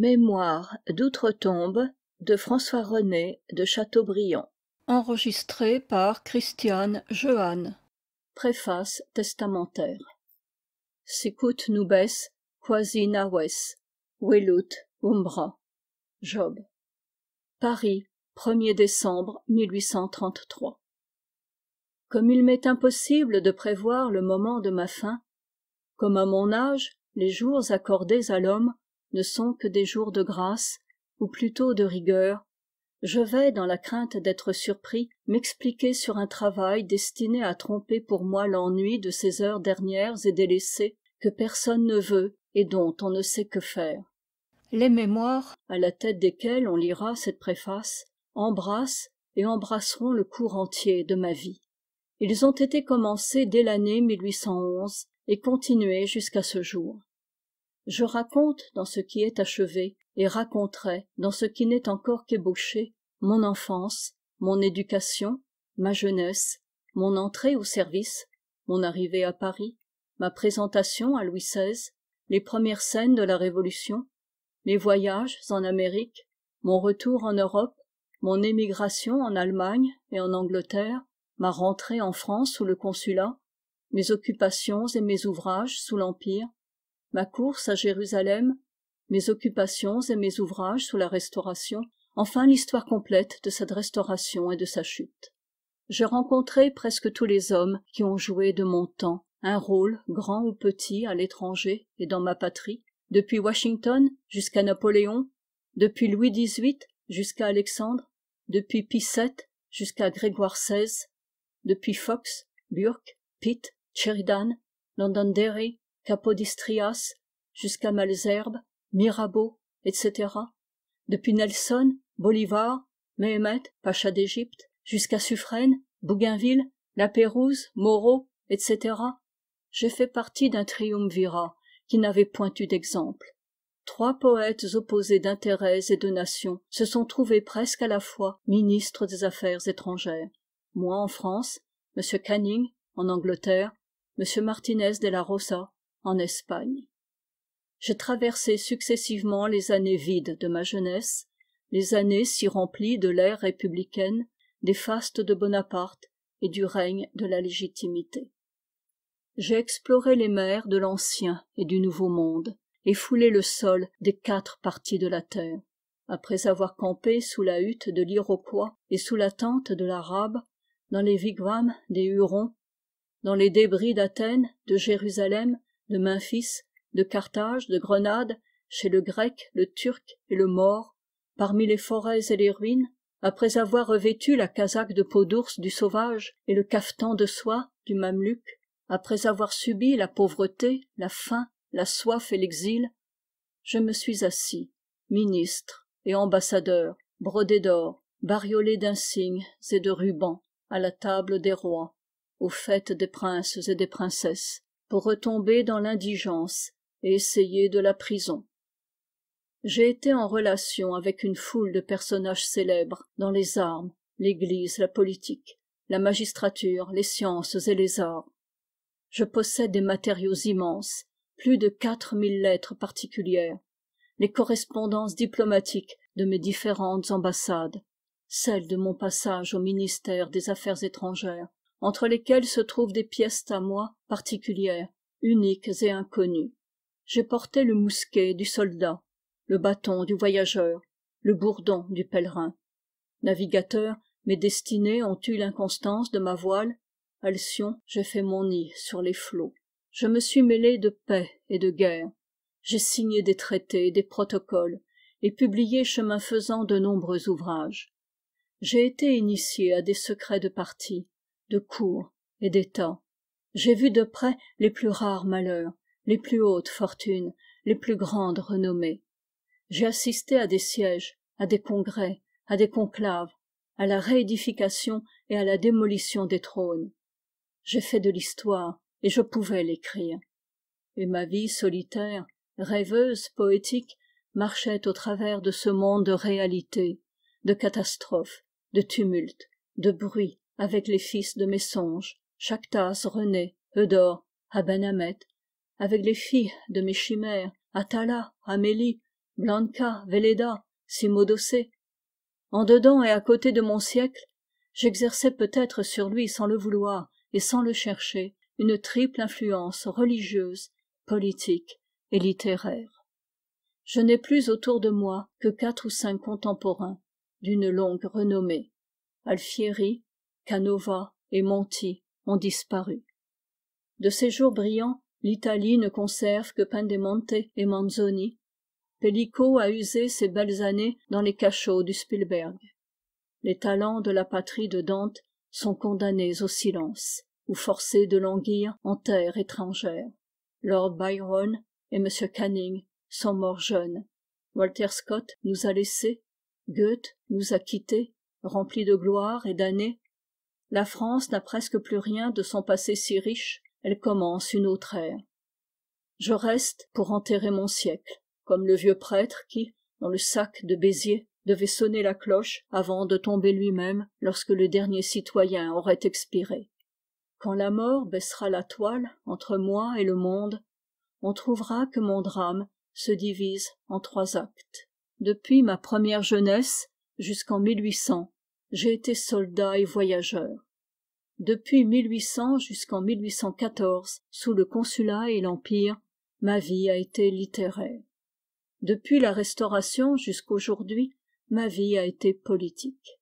Mémoire d'outre-tombe de françois rené de chateaubriand préface testamentaire sicut nubes quasi naves velut umbra job paris 1 er décembre 1833 comme il m'est impossible de prévoir le moment de ma fin comme à mon âge les jours accordés à l'homme ne sont que des jours de grâce ou plutôt de rigueur je vais dans la crainte d'être surpris m'expliquer sur un travail destiné à tromper pour moi l'ennui de ces heures dernières et délaissées que personne ne veut et dont on ne sait que faire les mémoires à la tête desquelles on lira cette préface embrassent et embrasseront le cours entier de ma vie ils ont été commencés dès l'année et continués jusqu'à ce jour je raconte dans ce qui est achevé et raconterai dans ce qui n'est encore qu'ébauché mon enfance mon éducation ma jeunesse mon entrée au service mon arrivée à paris ma présentation à louis xvi les premières scènes de la révolution mes voyages en amérique mon retour en europe mon émigration en allemagne et en angleterre ma rentrée en france sous le consulat mes occupations et mes ouvrages sous l'empire ma course à jérusalem mes occupations et mes ouvrages sous la restauration enfin l'histoire complète de cette restauration et de sa chute j'ai rencontré presque tous les hommes qui ont joué de mon temps un rôle grand ou petit à l'étranger et dans ma patrie depuis washington jusqu'à napoléon depuis louis xviii jusqu'à alexandre depuis pie vii jusqu'à grégoire xvi depuis fox burke pitt sheridan londonderry capodistrias jusqu'à malesherbes mirabeau etc depuis nelson bolivar mehemet pacha d'Égypte, jusqu'à suffren bougainville la pérouse moreau etc j'ai fait partie d'un triumvirat qui n'avait point eu d'exemple trois poètes opposés d'intérêts et de nations se sont trouvés presque à la fois ministres des affaires étrangères moi en france m canning en angleterre m martinez de la rosa en espagne j'ai traversé successivement les années vides de ma jeunesse les années si remplies de l'ère républicaine des fastes de bonaparte et du règne de la légitimité j'ai exploré les mers de l'ancien et du nouveau monde et foulé le sol des quatre parties de la terre après avoir campé sous la hutte de l'iroquois et sous la tente de l'arabe dans les wigwams des hurons dans les débris d'athènes de jérusalem de memphis de carthage de grenade chez le grec le turc et le mort, parmi les forêts et les ruines après avoir revêtu la casaque de peau d'ours du sauvage et le cafetan de soie du Mamelouk, après avoir subi la pauvreté la faim la soif et l'exil je me suis assis ministre et ambassadeur brodé d'or bariolé d'insignes et de rubans à la table des rois aux fêtes des princes et des princesses pour retomber dans l'indigence et essayer de la prison j'ai été en relation avec une foule de personnages célèbres dans les armes l'église la politique la magistrature les sciences et les arts je possède des matériaux immenses plus de quatre mille lettres particulières les correspondances diplomatiques de mes différentes ambassades celles de mon passage au ministère des affaires étrangères entre lesquelles se trouvent des pièces à moi particulières uniques et inconnues j'ai porté le mousquet du soldat le bâton du voyageur le bourdon du pèlerin navigateur mes destinées ont eu l'inconstance de ma voile alcyon j'ai fait mon nid sur les flots je me suis mêlé de paix et de guerre j'ai signé des traités des protocoles et publié chemin faisant de nombreux ouvrages j'ai été initié à des secrets de parti de cours et d'état j'ai vu de près les plus rares malheurs les plus hautes fortunes les plus grandes renommées j'ai assisté à des sièges à des congrès à des conclaves à la réédification et à la démolition des trônes j'ai fait de l'histoire et je pouvais l'écrire et ma vie solitaire rêveuse poétique marchait au travers de ce monde de réalité, de catastrophes de tumultes de bruits avec les fils de mes songes Chactas, rené Eudor, aben avec les filles de mes chimères atala amélie blanca Véléda, Simodossé. en dedans et à côté de mon siècle j'exerçais peut-être sur lui sans le vouloir et sans le chercher une triple influence religieuse politique et littéraire je n'ai plus autour de moi que quatre ou cinq contemporains d'une longue renommée alfieri canova et monti ont disparu de ces jours brillants l'italie ne conserve que pendemonte et manzoni pellico a usé ses belles années dans les cachots du spielberg les talents de la patrie de dante sont condamnés au silence ou forcés de languir en terre étrangère lord byron et m canning sont morts jeunes walter scott nous a laissés goethe nous a quittés rempli de gloire et d'années la france n'a presque plus rien de son passé si riche elle commence une autre ère je reste pour enterrer mon siècle comme le vieux prêtre qui dans le sac de béziers devait sonner la cloche avant de tomber lui-même lorsque le dernier citoyen aurait expiré quand la mort baissera la toile entre moi et le monde on trouvera que mon drame se divise en trois actes depuis ma première jeunesse jusqu'en j'ai été soldat et voyageur depuis jusqu'en sous le consulat et l'empire ma vie a été littéraire depuis la restauration jusqu'aujourd'hui ma vie a été politique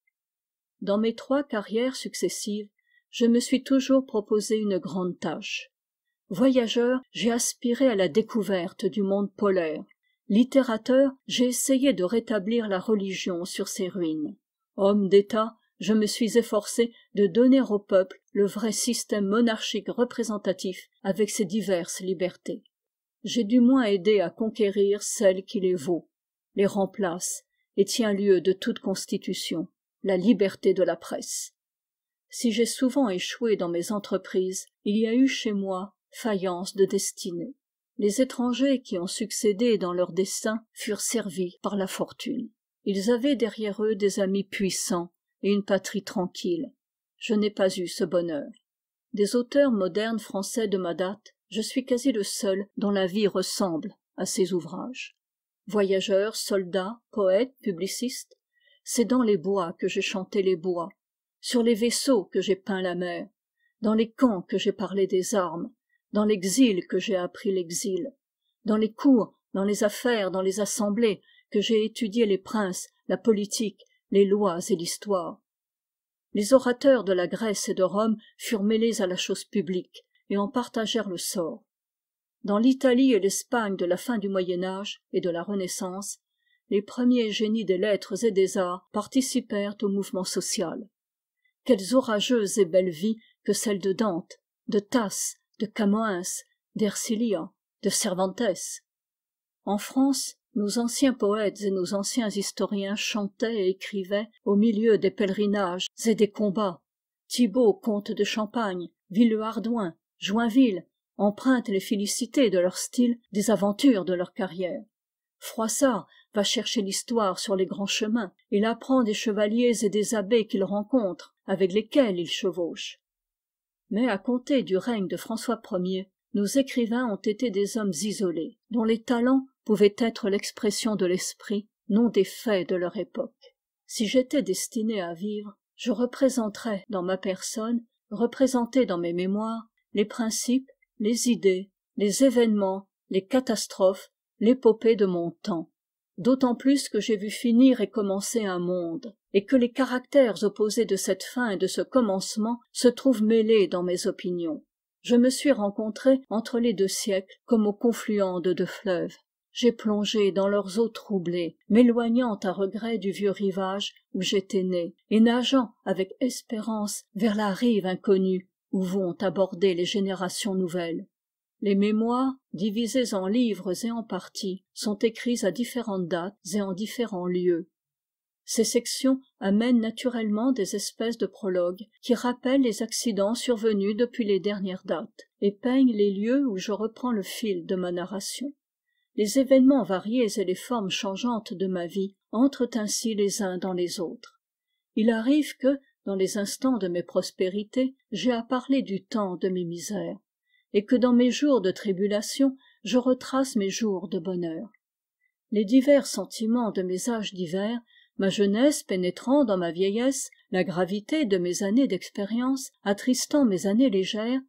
dans mes trois carrières successives je me suis toujours proposé une grande tâche voyageur j'ai aspiré à la découverte du monde polaire littérateur j'ai essayé de rétablir la religion sur ses ruines homme d'état je me suis efforcé de donner au peuple le vrai système monarchique représentatif avec ses diverses libertés j'ai du moins aidé à conquérir celle qui les vaut les remplace et tient lieu de toute constitution la liberté de la presse si j'ai souvent échoué dans mes entreprises il y a eu chez moi faïence de destinée les étrangers qui ont succédé dans leur destin furent servis par la fortune ils avaient derrière eux des amis puissants et une patrie tranquille je n'ai pas eu ce bonheur des auteurs modernes français de ma date je suis quasi le seul dont la vie ressemble à ces ouvrages voyageur soldat poète publiciste c'est dans les bois que j'ai chanté les bois sur les vaisseaux que j'ai peint la mer dans les camps que j'ai parlé des armes dans l'exil que j'ai appris l'exil dans les cours dans les affaires dans les assemblées que j'ai étudié les princes la politique les lois et l'histoire les orateurs de la grèce et de rome furent mêlés à la chose publique et en partagèrent le sort dans l'italie et l'espagne de la fin du moyen âge et de la renaissance les premiers génies des lettres et des arts participèrent au mouvement social quelles orageuses et belles vies que celles de dante de tasse de Camoens, d'ersilia de cervantes en france nos anciens poètes et nos anciens historiens chantaient et écrivaient au milieu des pèlerinages et des combats thibault comte de champagne villehardouin joinville empruntent les félicités de leur style des aventures de leur carrière froissart va chercher l'histoire sur les grands chemins et l'apprend des chevaliers et des abbés qu'il rencontre avec lesquels il chevauche mais à compter du règne de françois ier nos écrivains ont été des hommes isolés dont les talents pouvait être l'expression de l'esprit non des faits de leur époque si j'étais destiné à vivre je représenterais dans ma personne représenté dans mes mémoires les principes les idées les événements les catastrophes l'épopée de mon temps d'autant plus que j'ai vu finir et commencer un monde et que les caractères opposés de cette fin et de ce commencement se trouvent mêlés dans mes opinions je me suis rencontré entre les deux siècles comme au confluent de deux fleuves j'ai plongé dans leurs eaux troublées m'éloignant à regret du vieux rivage où j'étais né et nageant avec espérance vers la rive inconnue où vont aborder les générations nouvelles les mémoires divisés en livres et en parties sont écrits à différentes dates et en différents lieux ces sections amènent naturellement des espèces de prologues qui rappellent les accidents survenus depuis les dernières dates et peignent les lieux où je reprends le fil de ma narration les événements variés et les formes changeantes de ma vie entrent ainsi les uns dans les autres il arrive que dans les instants de mes prospérités j'ai à parler du temps de mes misères et que dans mes jours de tribulation je retrace mes jours de bonheur les divers sentiments de mes âges divers ma jeunesse pénétrant dans ma vieillesse la gravité de mes années d'expérience attristant mes années légères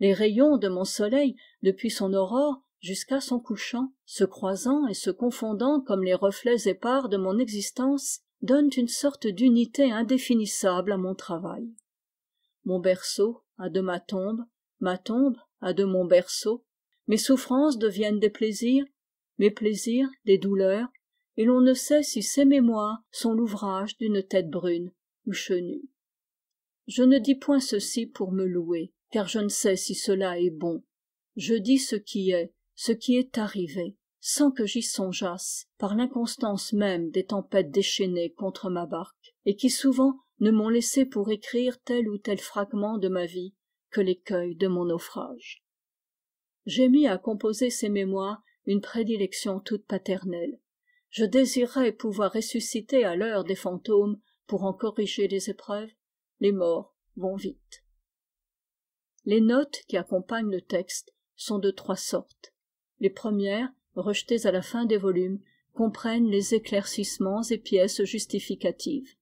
les rayons de mon soleil depuis son aurore jusqu'à son couchant se croisant et se confondant comme les reflets épars de mon existence donnent une sorte d'unité indéfinissable à mon travail mon berceau a de ma tombe ma tombe a de mon berceau mes souffrances deviennent des plaisirs mes plaisirs des douleurs et l'on ne sait si ces mémoires sont l'ouvrage d'une tête brune ou chenue je ne dis point ceci pour me louer car je ne sais si cela est bon je dis ce qui est ce qui est arrivé sans que j'y songeasse par l'inconstance même des tempêtes déchaînées contre ma barque et qui souvent ne m'ont laissé pour écrire tel ou tel fragment de ma vie que l'écueil de mon naufrage j'ai mis à composer ces mémoires une prédilection toute paternelle je désirais pouvoir ressusciter à l'heure des fantômes pour en corriger les épreuves les morts vont vite les notes qui accompagnent le texte sont de trois sortes les premières rejetées à la fin des volumes comprennent les éclaircissements et pièces justificatives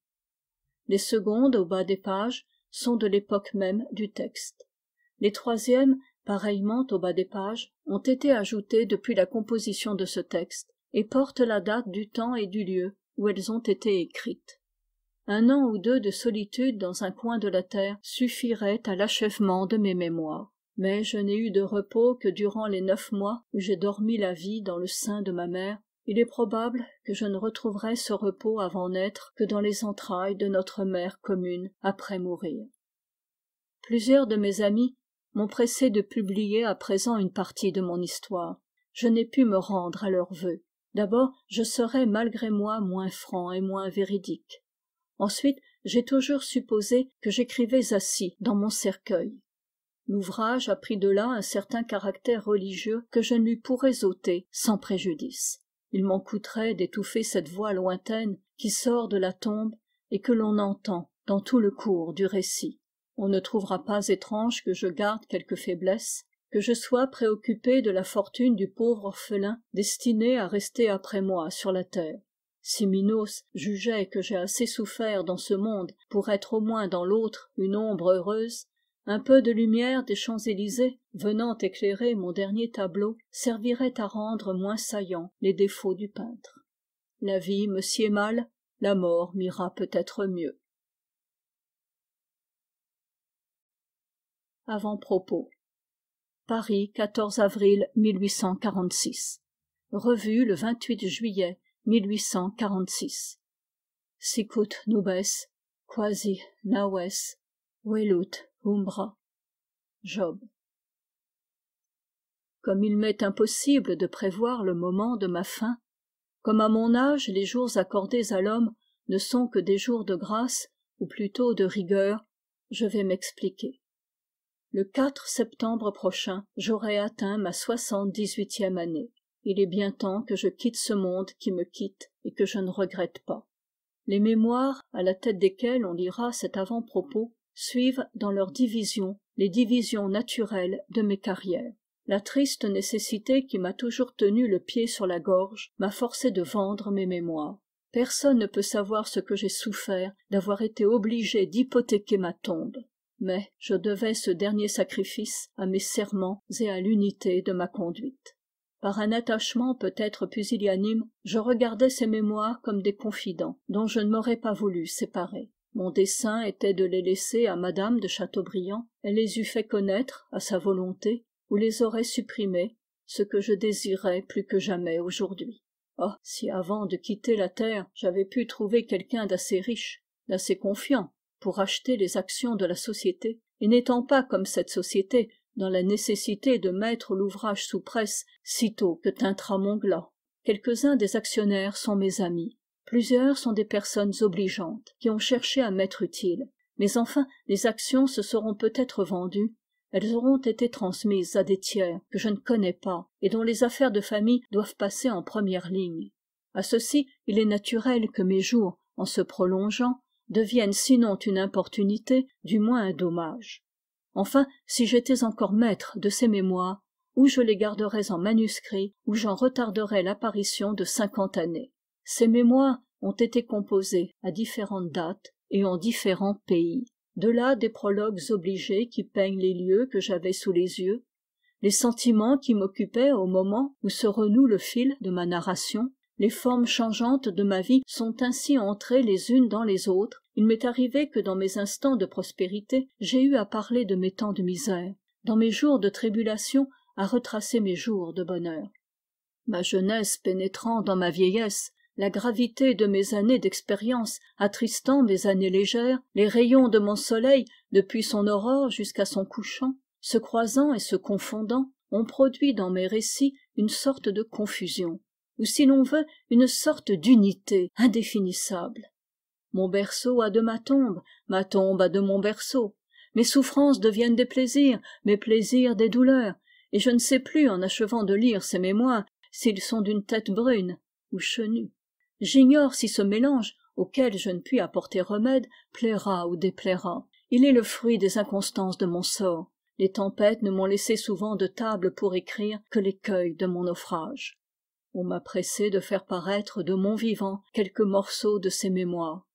les secondes au bas des pages sont de l'époque même du texte les troisièmes pareillement au bas des pages ont été ajoutées depuis la composition de ce texte et portent la date du temps et du lieu où elles ont été écrites un an ou deux de solitude dans un coin de la terre suffirait à l'achèvement de mes mémoires mais je n'ai eu de repos que durant les neuf mois où j'ai dormi la vie dans le sein de ma mère il est probable que je ne retrouverai ce repos avant naître que dans les entrailles de notre mère commune après mourir plusieurs de mes amis m'ont pressé de publier à présent une partie de mon histoire je n'ai pu me rendre à leurs vœux d'abord je serais malgré moi moins franc et moins véridique ensuite j'ai toujours supposé que j'écrivais assis dans mon cercueil l'ouvrage a pris de là un certain caractère religieux que je ne lui pourrais ôter sans préjudice il m'en coûterait d'étouffer cette voix lointaine qui sort de la tombe et que l'on entend dans tout le cours du récit on ne trouvera pas étrange que je garde quelque faiblesse que je sois préoccupé de la fortune du pauvre orphelin destiné à rester après moi sur la terre si minos jugeait que j'ai assez souffert dans ce monde pour être au moins dans l'autre une ombre heureuse un peu de lumière des champs élysées venant éclairer mon dernier tableau servirait à rendre moins saillants les défauts du peintre la vie me sied mal la mort m'ira peut-être mieux avant-propos paris avril revue le juillet sicut nubes quasi job comme il m'est impossible de prévoir le moment de ma fin comme à mon âge les jours accordés à l'homme ne sont que des jours de grâce ou plutôt de rigueur je vais m'expliquer le septembre prochain j'aurai atteint ma soixante-dix-huitième année il est bien temps que je quitte ce monde qui me quitte et que je ne regrette pas les mémoires à la tête desquelles on lira cet avant-propos suivent dans leurs divisions les divisions naturelles de mes carrières la triste nécessité qui m'a toujours tenu le pied sur la gorge m'a forcé de vendre mes mémoires personne ne peut savoir ce que j'ai souffert d'avoir été obligé d'hypothéquer ma tombe mais je devais ce dernier sacrifice à mes serments et à l'unité de ma conduite par un attachement peut-être pusillanime je regardais ces mémoires comme des confidents dont je ne m'aurais pas voulu séparer mon dessein était de les laisser à Madame de Chateaubriand. elle les eût fait connaître à sa volonté ou les aurait supprimés ce que je désirais plus que jamais aujourd'hui ah si avant de quitter la terre j'avais pu trouver quelqu'un d'assez riche d'assez confiant pour acheter les actions de la société et n'étant pas comme cette société dans la nécessité de mettre l'ouvrage sous presse sitôt que tintra mon glas quelques-uns des actionnaires sont mes amis plusieurs sont des personnes obligeantes qui ont cherché à m'être utile, mais enfin les actions se seront peut-être vendues elles auront été transmises à des tiers que je ne connais pas et dont les affaires de famille doivent passer en première ligne à ceci il est naturel que mes jours en se prolongeant deviennent sinon une importunité du moins un dommage enfin si j'étais encore maître de ces mémoires ou je les garderais en manuscrit ou j'en retarderais l'apparition de cinquante années ces mémoires ont été composés à différentes dates et en différents pays de là des prologues obligés qui peignent les lieux que j'avais sous les yeux les sentiments qui m'occupaient au moment où se renoue le fil de ma narration les formes changeantes de ma vie sont ainsi entrées les unes dans les autres il m'est arrivé que dans mes instants de prospérité j'ai eu à parler de mes temps de misère dans mes jours de tribulation à retracer mes jours de bonheur ma jeunesse pénétrant dans ma vieillesse la gravité de mes années d'expérience attristant mes années légères les rayons de mon soleil depuis son aurore jusqu'à son couchant se croisant et se confondant ont produit dans mes récits une sorte de confusion ou si l'on veut une sorte d'unité indéfinissable mon berceau a de ma tombe ma tombe a de mon berceau mes souffrances deviennent des plaisirs mes plaisirs des douleurs et je ne sais plus en achevant de lire ces mémoires s'ils sont d'une tête brune ou chenue j'ignore si ce mélange auquel je ne puis apporter remède plaira ou déplaira il est le fruit des inconstances de mon sort les tempêtes ne m'ont laissé souvent de table pour écrire que l'écueil de mon naufrage on m'a pressé de faire paraître de mon vivant quelques morceaux de ces mémoires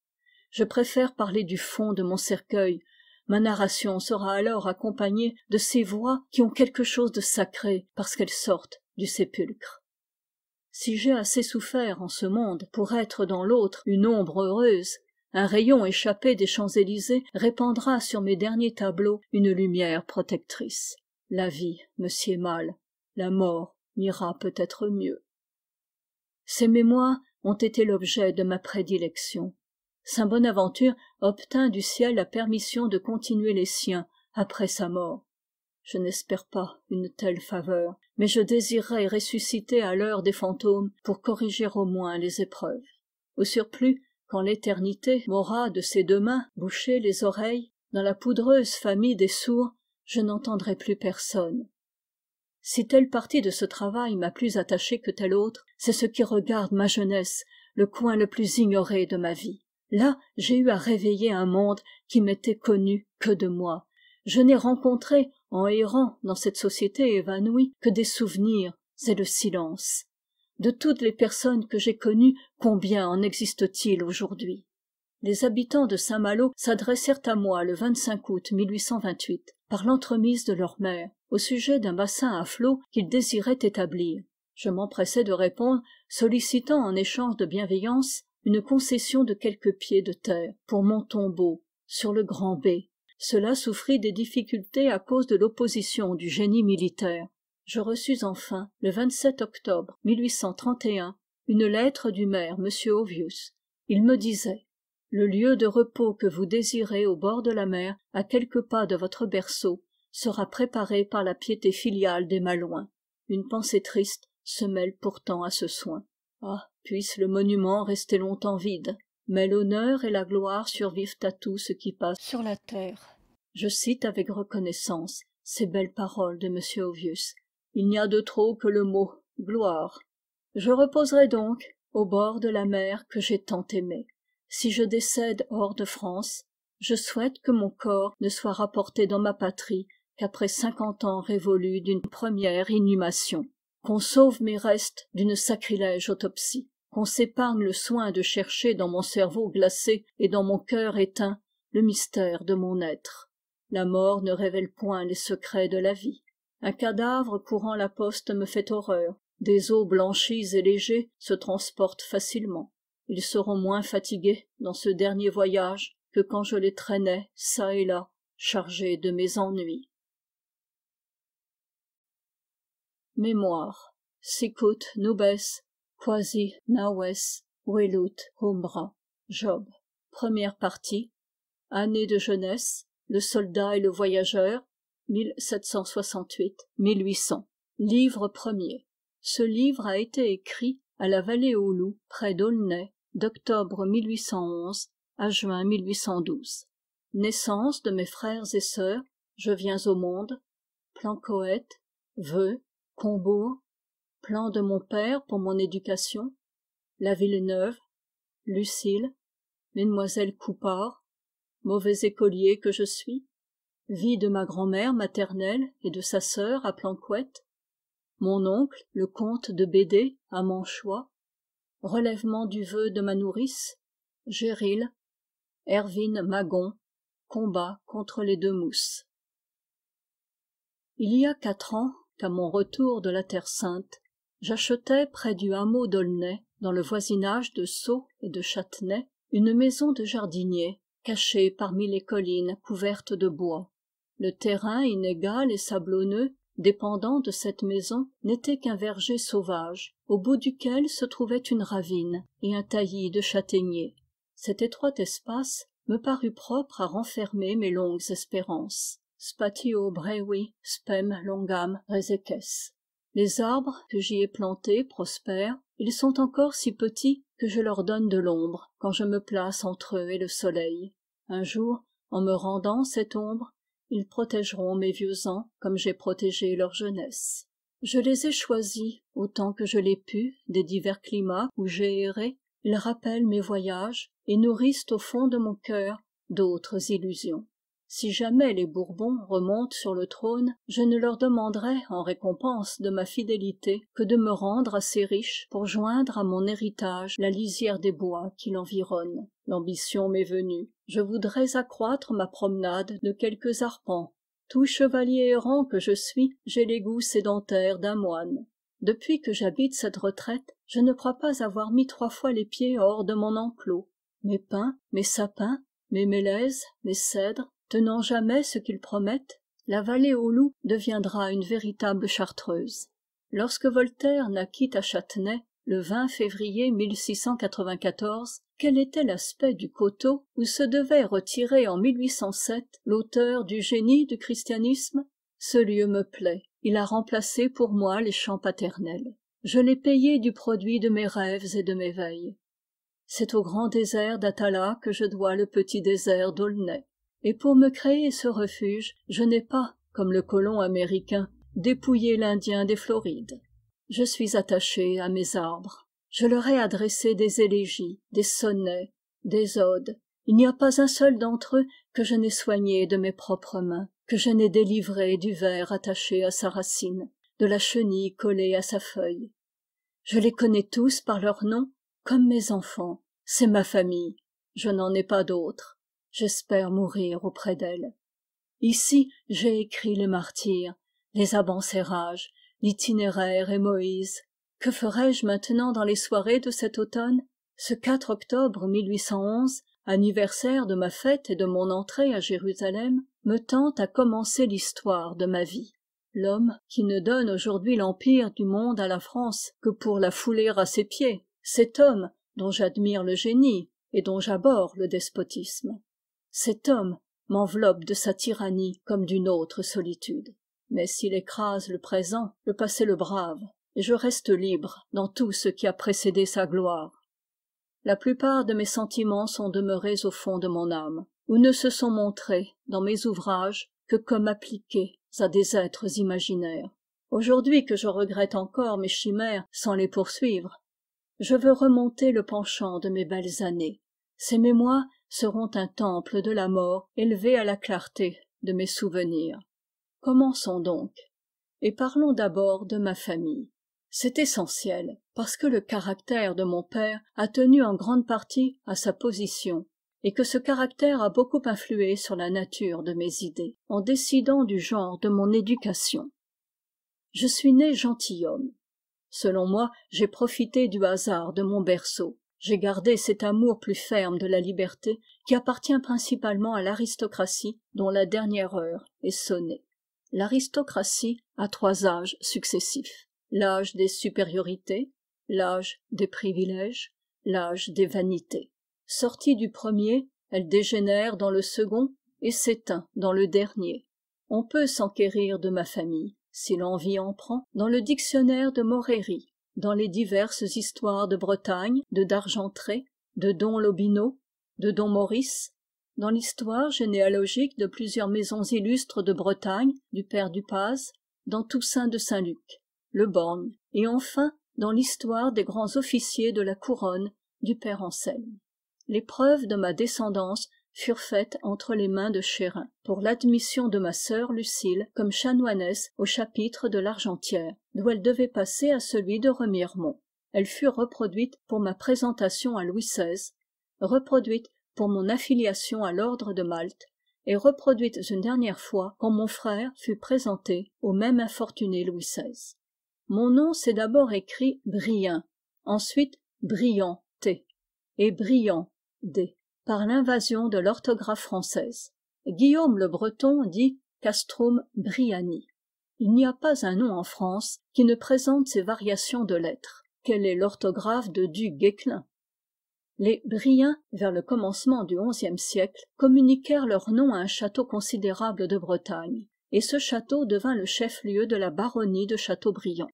je préfère parler du fond de mon cercueil ma narration sera alors accompagnée de ces voix qui ont quelque chose de sacré parce qu'elles sortent du sépulcre si j'ai assez souffert en ce monde pour être dans l'autre une ombre heureuse un rayon échappé des champs élysées répandra sur mes derniers tableaux une lumière protectrice la vie me sied mal la mort m'ira peut-être mieux ces mémoires ont été l'objet de ma prédilection saint bonaventure obtint du ciel la permission de continuer les siens après sa mort je n'espère pas une telle faveur mais je désirerais ressusciter à l'heure des fantômes pour corriger au moins les épreuves au surplus quand l'éternité m'aura de ses deux mains bouché les oreilles dans la poudreuse famille des sourds je n'entendrai plus personne si telle partie de ce travail m'a plus attaché que telle autre c'est ce qui regarde ma jeunesse le coin le plus ignoré de ma vie là j'ai eu à réveiller un monde qui m'était connu que de moi je n'ai rencontré en errant dans cette société évanouie que des souvenirs et le silence de toutes les personnes que j'ai connues combien en existe-t-il aujourd'hui les habitants de saint-malo s'adressèrent à moi le août par l'entremise de leur mère au sujet d'un bassin à flot qu'ils désiraient établir je m'empressai de répondre sollicitant en échange de bienveillance une concession de quelques pieds de terre pour mon tombeau sur le grand cela souffrit des difficultés à cause de l'opposition du génie militaire je reçus enfin le octobre une lettre du maire m ovius il me disait le lieu de repos que vous désirez au bord de la mer à quelques pas de votre berceau sera préparé par la piété filiale des malouins une pensée triste se mêle pourtant à ce soin ah puisse le monument rester longtemps vide mais l'honneur et la gloire survivent à tout ce qui passe sur la terre je cite avec reconnaissance ces belles paroles de m ovius il n'y a de trop que le mot gloire je reposerai donc au bord de la mer que j'ai tant aimée si je décède hors de france je souhaite que mon corps ne soit rapporté dans ma patrie qu'après cinquante ans révolus d'une première inhumation qu'on sauve mes restes d'une sacrilège autopsie qu'on s'épargne le soin de chercher dans mon cerveau glacé et dans mon cœur éteint le mystère de mon être la mort ne révèle point les secrets de la vie un cadavre courant la poste me fait horreur des os blanchis et légers se transportent facilement ils seront moins fatigués dans ce dernier voyage que quand je les traînais çà et là chargés de mes ennuis mémoire quasi Nawes welut umbra job première partie année de jeunesse le soldat et le voyageur 1768 1800 livre premier ce livre a été écrit à la vallée aux loup près d'aulnay d'octobre 1811 à juin 1812 naissance de mes frères et sœurs je viens au monde plancoët vœux combourg plan de mon père pour mon éducation la ville neuve lucile mesdemoiselles Coupard, mauvais écolier que je suis vie de ma grand-mère maternelle et de sa sœur à planquette mon oncle le comte de Bédé à manchois relèvement du vœu de ma nourrice géril ervine magon combat contre les deux mousses il y a quatre ans qu'à mon retour de la terre sainte j'achetai près du hameau d'aulnay dans le voisinage de sceaux et de châtenay une maison de jardinier cachée parmi les collines couvertes de bois le terrain inégal et sablonneux dépendant de cette maison n'était qu'un verger sauvage au bout duquel se trouvait une ravine et un taillis de châtaigniers cet étroit espace me parut propre à renfermer mes longues espérances spatio brevi spem longam les arbres que j'y ai plantés prospèrent ils sont encore si petits que je leur donne de l'ombre quand je me place entre eux et le soleil un jour en me rendant cette ombre ils protégeront mes vieux ans comme j'ai protégé leur jeunesse je les ai choisis autant que je l'ai pu des divers climats où j'ai erré ils rappellent mes voyages et nourrissent au fond de mon cœur d'autres illusions si jamais les bourbons remontent sur le trône je ne leur demanderai en récompense de ma fidélité que de me rendre assez riche pour joindre à mon héritage la lisière des bois qui l'environnent l'ambition m'est venue je voudrais accroître ma promenade de quelques arpents tout chevalier errant que je suis j'ai les goûts sédentaires d'un moine depuis que j'habite cette retraite je ne crois pas avoir mis trois fois les pieds hors de mon enclos mes pins mes sapins mes mélèzes mes cèdres tenant jamais ce qu'ils promettent la vallée aux loups deviendra une véritable chartreuse lorsque voltaire naquit à châtenay le février quel était l'aspect du coteau où se devait retirer en l'auteur du génie du christianisme ce lieu me plaît il a remplacé pour moi les champs paternels je l'ai payé du produit de mes rêves et de mes veilles c'est au grand désert d'atala que je dois le petit désert d'aulnay et pour me créer ce refuge je n'ai pas comme le colon américain dépouillé l'indien des florides je suis attaché à mes arbres je leur ai adressé des élégies des sonnets des odes il n'y a pas un seul d'entre eux que je n'ai soigné de mes propres mains que je n'ai délivré du ver attaché à sa racine de la chenille collée à sa feuille je les connais tous par leur nom, comme mes enfants c'est ma famille je n'en ai pas d'autre j'espère mourir auprès d'elle ici j'ai écrit les martyrs les abencerrages l'itinéraire et moïse que ferai-je maintenant dans les soirées de cet automne ce octobre anniversaire de ma fête et de mon entrée à jérusalem me tente à commencer l'histoire de ma vie l'homme qui ne donne aujourd'hui l'empire du monde à la france que pour la fouler à ses pieds cet homme dont j'admire le génie et dont j'abhorre le despotisme cet homme m'enveloppe de sa tyrannie comme d'une autre solitude mais s'il écrase le présent le passé le brave et je reste libre dans tout ce qui a précédé sa gloire la plupart de mes sentiments sont demeurés au fond de mon âme ou ne se sont montrés dans mes ouvrages que comme appliqués à des êtres imaginaires aujourd'hui que je regrette encore mes chimères sans les poursuivre je veux remonter le penchant de mes belles années ces mémoires seront un temple de la mort élevé à la clarté de mes souvenirs commençons donc et parlons d'abord de ma famille c'est essentiel parce que le caractère de mon père a tenu en grande partie à sa position et que ce caractère a beaucoup influé sur la nature de mes idées en décidant du genre de mon éducation je suis né gentilhomme selon moi j'ai profité du hasard de mon berceau j'ai gardé cet amour plus ferme de la liberté qui appartient principalement à l'aristocratie dont la dernière heure est sonnée l'aristocratie a trois âges successifs l'âge des supériorités l'âge des privilèges l'âge des vanités sortie du premier elle dégénère dans le second et s'éteint dans le dernier on peut s'enquérir de ma famille si l'envie en prend dans le dictionnaire de moréry dans les diverses histoires de bretagne de d'argentré de don lobineau de don maurice dans l'histoire généalogique de plusieurs maisons illustres de bretagne du père dupaz dans toussaint de saint-luc le borgne et enfin dans l'histoire des grands officiers de la couronne du père anselme les preuves de ma descendance furent faites entre les mains de chérin pour l'admission de ma sœur lucile comme chanoinesse au chapitre de largentière d'où elle devait passer à celui de remiremont elles furent reproduites pour ma présentation à louis xvi reproduites pour mon affiliation à l'ordre de malte et reproduites une dernière fois quand mon frère fut présenté au même infortuné louis xvi mon nom s'est d'abord écrit brien ensuite T et D par l'invasion de l'orthographe française guillaume le breton dit castrum briani il n'y a pas un nom en france qui ne présente ces variations de lettres quelle est l'orthographe de du guesclin les briens vers le commencement du xie siècle communiquèrent leur nom à un château considérable de bretagne et ce château devint le chef-lieu de la baronnie de châteaubriand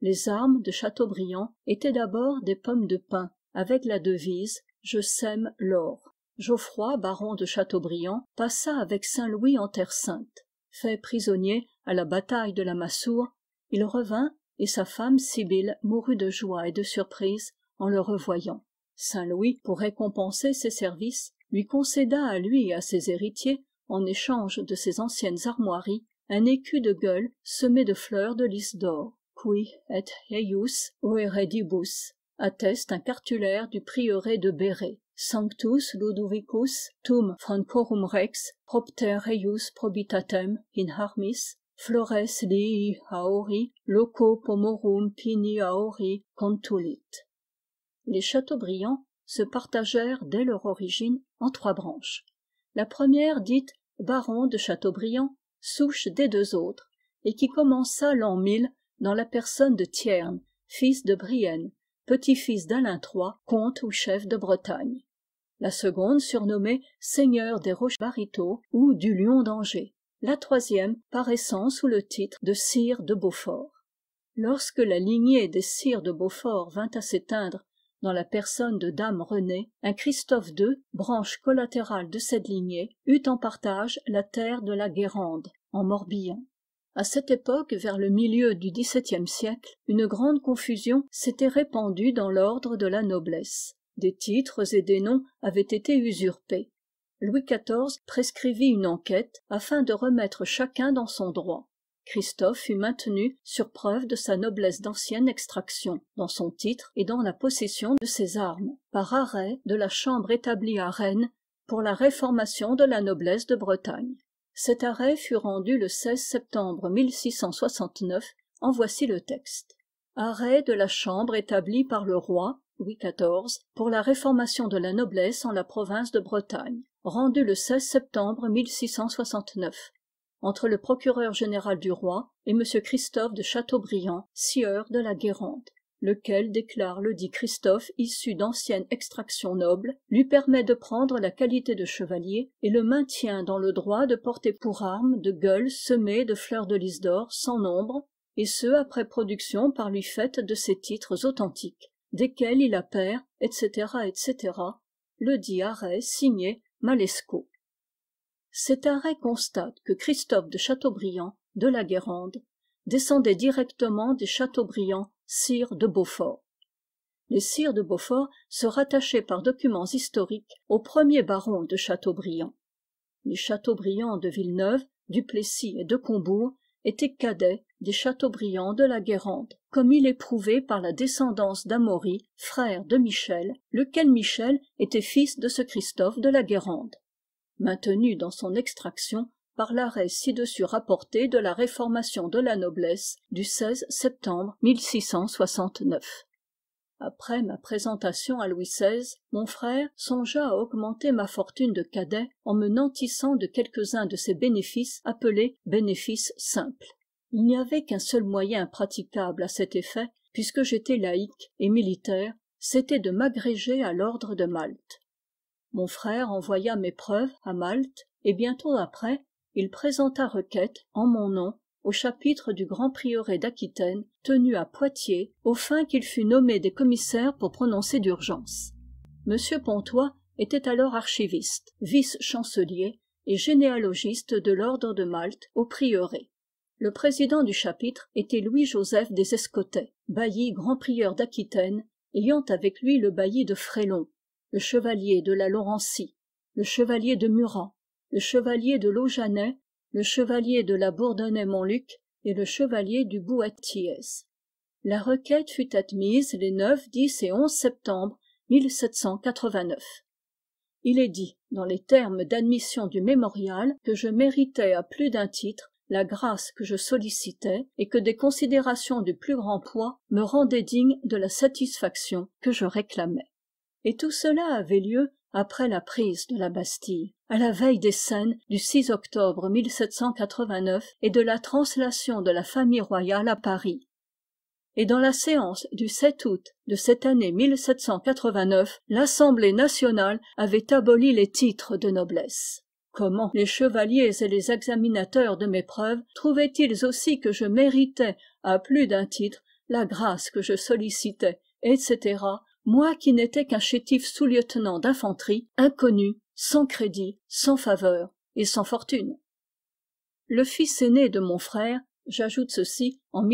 les armes de châteaubriand étaient d'abord des pommes de pin avec la devise je sème l'or geoffroy baron de chateaubriand passa avec saint louis en terre sainte fait prisonnier à la bataille de la Massour. il revint et sa femme sibylle mourut de joie et de surprise en le revoyant saint louis pour récompenser ses services lui concéda à lui et à ses héritiers en échange de ses anciennes armoiries un écu de gueule semé de fleurs de lys d'or qui atteste un cartulaire du prieuré de béré sanctus ludovicus tum francorum rex propter reus probitatem in harmis flores lii aori loco pomorum pini aori contulit les chateaubriand se partagèrent dès leur origine en trois branches la première dite baron de chateaubriand souche des deux autres et qui commença l'an mille dans la personne de tierne fils de brienne petit-fils d'alain iii comte ou chef de bretagne la seconde surnommée seigneur des roches ou du lion d'angers la troisième paraissant sous le titre de sire de beaufort lorsque la lignée des sires de beaufort vint à s'éteindre dans la personne de dame renée un christophe ii branche collatérale de cette lignée eut en partage la terre de la guérande en morbihan à cette époque vers le milieu du dix-septième siècle une grande confusion s'était répandue dans l'ordre de la noblesse des titres et des noms avaient été usurpés louis xiv prescrivit une enquête afin de remettre chacun dans son droit christophe fut maintenu sur preuve de sa noblesse d'ancienne extraction dans son titre et dans la possession de ses armes par arrêt de la chambre établie à rennes pour la réformation de la noblesse de bretagne cet arrêt fut rendu le septembre en voici le texte arrêt de la chambre établie par le roi louis xiv pour la réformation de la noblesse en la province de bretagne rendu le septembre entre le procureur général du roi et m christophe de chateaubriand sieur de la guérande lequel déclare le dit christophe issu d'ancienne extraction noble lui permet de prendre la qualité de chevalier et le maintient dans le droit de porter pour armes de gueules semées de fleurs de lys d'or sans nombre et ce après production par lui faite de ses titres authentiques desquels il a appert etc etc le dit arrêt signé Malesco. cet arrêt constate que christophe de chateaubriand de la guérande descendait directement des chateaubriand Sire de beaufort les sires de beaufort se rattachaient par documents historiques aux premier baron de Chateaubriand. les Chateaubriand de villeneuve du plessis et de combourg étaient cadets des Chateaubriand de la guérande comme il est prouvé par la descendance d'amaury frère de michel lequel michel était fils de ce christophe de la guérande maintenu dans son extraction par l'arrêt ci-dessus rapporté de la réformation de la noblesse du septembre après ma présentation à louis xvi mon frère songea à augmenter ma fortune de cadet en me nantissant de quelques-uns de ces bénéfices appelés bénéfices simples il n'y avait qu'un seul moyen praticable à cet effet puisque j'étais laïque et militaire c'était de m'agréger à l'ordre de malte mon frère envoya mes preuves à malte et bientôt après il présenta requête en mon nom au chapitre du grand prieuré d'aquitaine tenu à poitiers au fin qu'il fût nommé des commissaires pour prononcer d'urgence m pontois était alors archiviste vice chancelier et généalogiste de l'ordre de malte au prieuré le président du chapitre était louis-joseph des escotets bailli grand prieur d'aquitaine ayant avec lui le bailli de frélon le chevalier de la Laurentie, le chevalier de Muran, le chevalier de laujanet le chevalier de la bourdonnais montluc et le chevalier du Bouette-Thiès. la requête fut admise les et septembre il est dit dans les termes d'admission du mémorial que je méritais à plus d'un titre la grâce que je sollicitais et que des considérations du plus grand poids me rendaient digne de la satisfaction que je réclamais et tout cela avait lieu après la prise de la bastille à la veille des scènes du octobre et de la translation de la famille royale à paris et dans la séance du août de cette année l'assemblée nationale avait aboli les titres de noblesse comment les chevaliers et les examinateurs de mes preuves trouvaient-ils aussi que je méritais à plus d'un titre la grâce que je sollicitais etc moi qui n'étais qu'un chétif sous-lieutenant d'infanterie inconnu sans crédit sans faveur et sans fortune le fils aîné de mon frère j'ajoute ceci en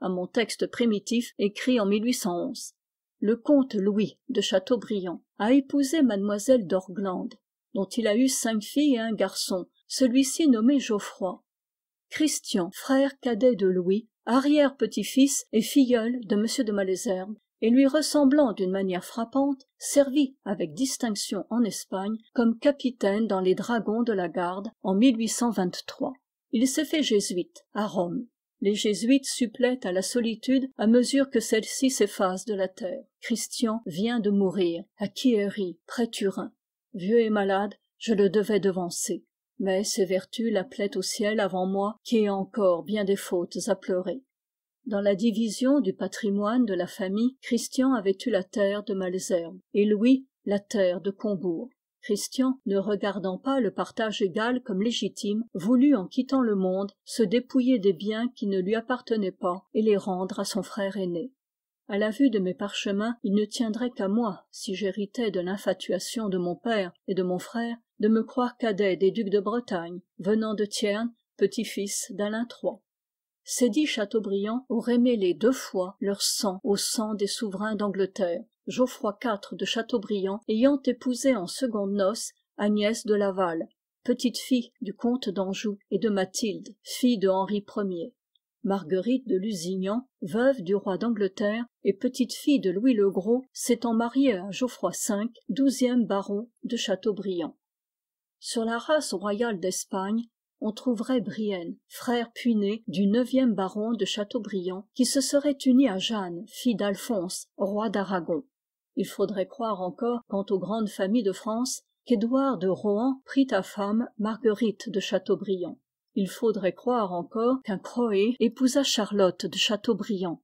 à mon texte primitif écrit en le comte louis de Chateaubriand a épousé mademoiselle d'Orglande, dont il a eu cinq filles et un garçon celui-ci nommé geoffroy christian frère cadet de louis arrière petit-fils et filleul de m de et lui ressemblant d'une manière frappante servit avec distinction en espagne comme capitaine dans les dragons de la garde en il s'est fait jésuite à rome les jésuites supplètent à la solitude à mesure que celle-ci s'efface de la terre christian vient de mourir à quiéry près turin vieux et malade je le devais devancer mais ses vertus l'appelaient au ciel avant moi qui ai encore bien des fautes à pleurer dans la division du patrimoine de la famille christian avait eu la terre de malesherbes et louis la terre de combourg christian ne regardant pas le partage égal comme légitime voulut en quittant le monde se dépouiller des biens qui ne lui appartenaient pas et les rendre à son frère aîné à la vue de mes parchemins il ne tiendrait qu'à moi si j'héritais de l'infatuation de mon père et de mon frère de me croire cadet des ducs de bretagne venant de Tierne, petit-fils d'alain dix chateaubriand auraient mêlé deux fois leur sang au sang des souverains d'angleterre Geoffroy iv de chateaubriand ayant épousé en seconde noces agnès de laval petite-fille du comte d'anjou et de mathilde fille de henri Ier. marguerite de lusignan veuve du roi d'angleterre et petite-fille de louis le gros s'étant mariée à Geoffroy v douzième baron de chateaubriand sur la race royale d'espagne on trouverait brienne frère puîné du neuvième baron de Chateaubriand, qui se serait uni à jeanne fille d'alphonse roi d'aragon il faudrait croire encore quant aux grandes familles de france qu'édouard de rohan prit à femme marguerite de Chateaubriand. il faudrait croire encore qu'un Croé épousa charlotte de Chateaubriand.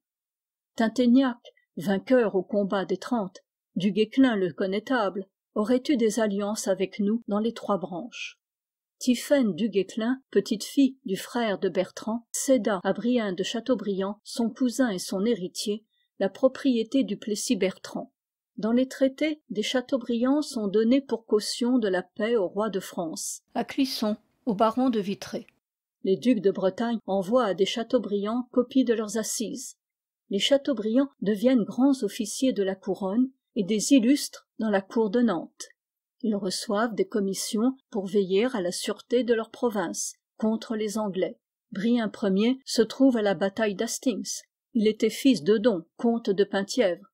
tinténiac vainqueur au combat des trente du guesclin le connétable aurait eu des alliances avec nous dans les trois branches tiphaine du guesclin petite-fille du frère de bertrand céda à Brien de Chateaubriand, son cousin et son héritier la propriété du plessis bertrand dans les traités des Chateaubriands sont donnés pour caution de la paix au roi de france à clisson au baron de vitré les ducs de bretagne envoient à des Chateaubriands copies de leurs assises les Chateaubriands deviennent grands officiers de la couronne et des illustres dans la cour de nantes ils reçoivent des commissions pour veiller à la sûreté de leur province contre les anglais brien Ier se trouve à la bataille d'hastings il était fils de Don, comte de penthièvre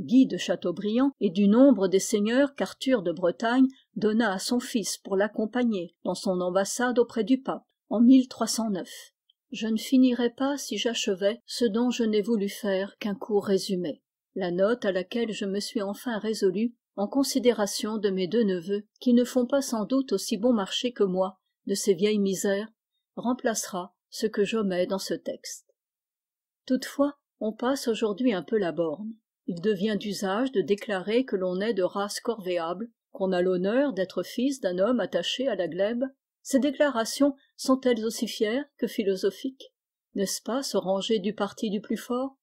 guy de Chateaubriand et du nombre des seigneurs qu'arthur de bretagne donna à son fils pour l'accompagner dans son ambassade auprès du pape en je ne finirai pas si j'achevais ce dont je n'ai voulu faire qu'un court résumé la note à laquelle je me suis enfin résolu en considération de mes deux neveux qui ne font pas sans doute aussi bon marché que moi de ces vieilles misères remplacera ce que j'omets dans ce texte toutefois on passe aujourd'hui un peu la borne il devient d'usage de déclarer que l'on est de race corvéable qu'on a l'honneur d'être fils d'un homme attaché à la glèbe ces déclarations sont-elles aussi fières que philosophiques n'est-ce pas se ranger du parti du plus fort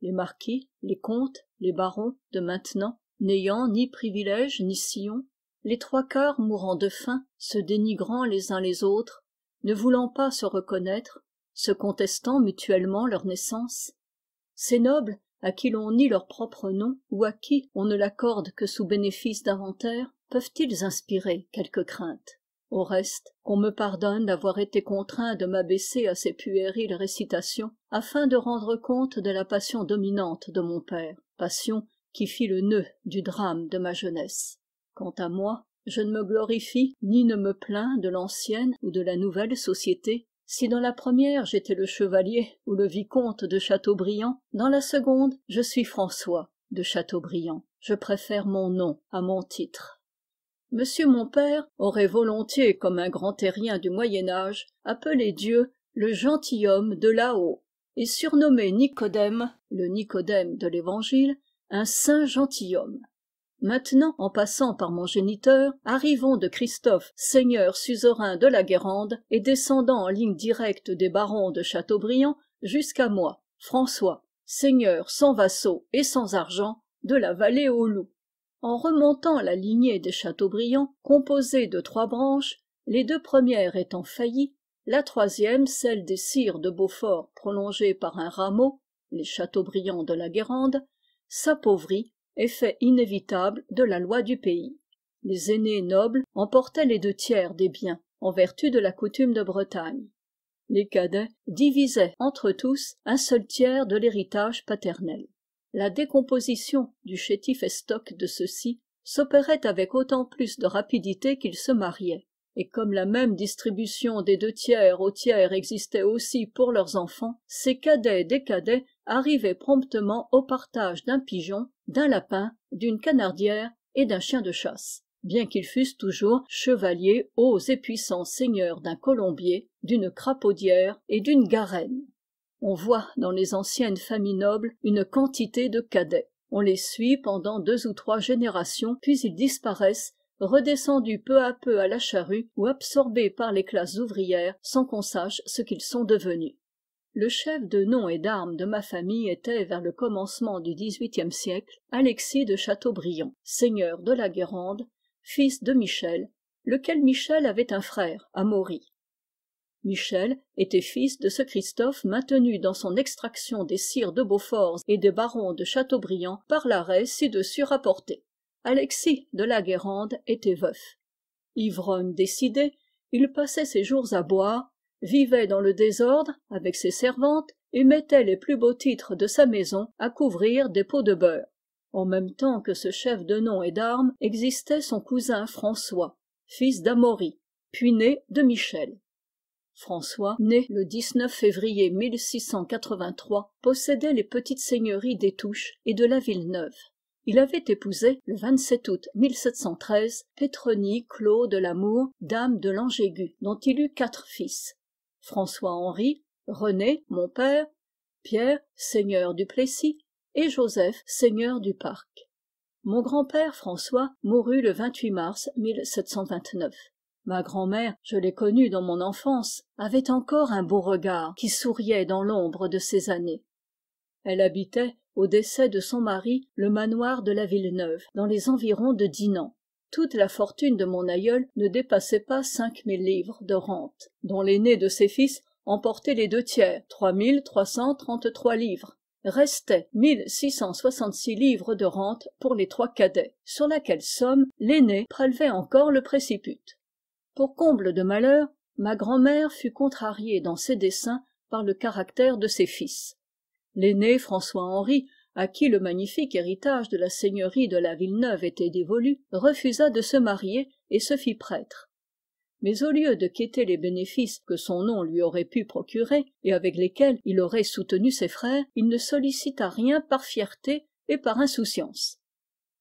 les marquis les comtes les barons de maintenant n'ayant ni privilège ni sillon les trois cœurs mourant de faim se dénigrant les uns les autres ne voulant pas se reconnaître se contestant mutuellement leur naissance ces nobles à qui l'on nie leur propre nom ou à qui on ne l'accorde que sous bénéfice d'inventaire peuvent-ils inspirer quelque crainte au reste qu'on me pardonne d'avoir été contraint de m'abaisser à ces puériles récitations afin de rendre compte de la passion dominante de mon père passion qui fit le nœud du drame de ma jeunesse quant à moi je ne me glorifie ni ne me plains de l'ancienne ou de la nouvelle société si dans la première j'étais le chevalier ou le vicomte de chateaubriand dans la seconde je suis françois de chateaubriand je préfère mon nom à mon titre monsieur mon père aurait volontiers comme un grand terrien du moyen âge appelé dieu le gentilhomme de là-haut et surnommé nicodème le nicodème de l'évangile un saint gentilhomme maintenant en passant par mon géniteur arrivons de christophe seigneur suzerain de la guérande et descendant en ligne directe des barons de châteaubriand jusqu'à moi françois seigneur sans vassaux et sans argent de la vallée aux loups en remontant la lignée des châteaubriand composée de trois branches les deux premières étant faillies la troisième celle des sires de beaufort prolongée par un rameau les châteaubriand de la guérande s'appauvrit effet inévitable de la loi du pays les aînés nobles emportaient les deux tiers des biens en vertu de la coutume de bretagne les cadets divisaient entre tous un seul tiers de l'héritage paternel la décomposition du chétif estoc de ceux-ci s'opérait avec autant plus de rapidité qu'ils se mariaient et comme la même distribution des deux tiers aux tiers existait aussi pour leurs enfants ces cadets des cadets arrivaient promptement au partage d'un pigeon d'un lapin d'une canardière et d'un chien de chasse bien qu'ils fussent toujours chevaliers hauts et puissants seigneurs d'un colombier d'une crapaudière et d'une garenne on voit dans les anciennes familles nobles une quantité de cadets on les suit pendant deux ou trois générations puis ils disparaissent redescendus peu à peu à la charrue ou absorbés par les classes ouvrières sans qu'on sache ce qu'ils sont devenus le chef de nom et d'armes de ma famille était vers le commencement du dix-huitième siècle alexis de chateaubriand seigneur de la guérande fils de michel lequel michel avait un frère amaury michel était fils de ce christophe maintenu dans son extraction des sires de beaufort et des barons de chateaubriand par l'arrêt ci-dessus rapporté alexis de la guérande était veuf ivrogne décidé il passait ses jours à boire vivait dans le désordre avec ses servantes et mettait les plus beaux titres de sa maison à couvrir des pots de beurre en même temps que ce chef de nom et d'armes existait son cousin françois fils d'amaury puis né de michel françois né le février possédait les petites seigneuries des touches et de la villeneuve il avait épousé le août Pétronie claude lamour dame de langégu dont il eut quatre fils françois henri rené mon père pierre seigneur du plessis et joseph seigneur du parc mon grand-père françois mourut le mars ma grand'mère je l'ai connue dans mon enfance avait encore un beau regard qui souriait dans l'ombre de ses années elle habitait au décès de son mari le manoir de la villeneuve dans les environs de dinan toute la fortune de mon aïeul ne dépassait pas cinq mille livres de rente dont l'aîné de ses fils emportait les deux tiers trois mille trois cent trente-trois livres restaient mille six cent soixante-six livres de rente pour les trois cadets sur laquelle somme l'aîné prélevait encore le préciput pour comble de malheur ma grand'mère fut contrariée dans ses desseins par le caractère de ses fils l'aîné françois henri à qui le magnifique héritage de la seigneurie de la villeneuve était dévolu refusa de se marier et se fit prêtre mais au lieu de quêter les bénéfices que son nom lui aurait pu procurer et avec lesquels il aurait soutenu ses frères il ne sollicita rien par fierté et par insouciance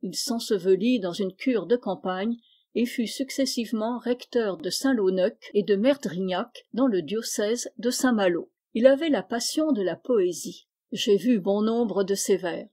il s'ensevelit dans une cure de campagne et fut successivement recteur de saint launeuc et de merdrignac dans le diocèse de saint-malo il avait la passion de la poésie j'ai vu bon nombre de ces vers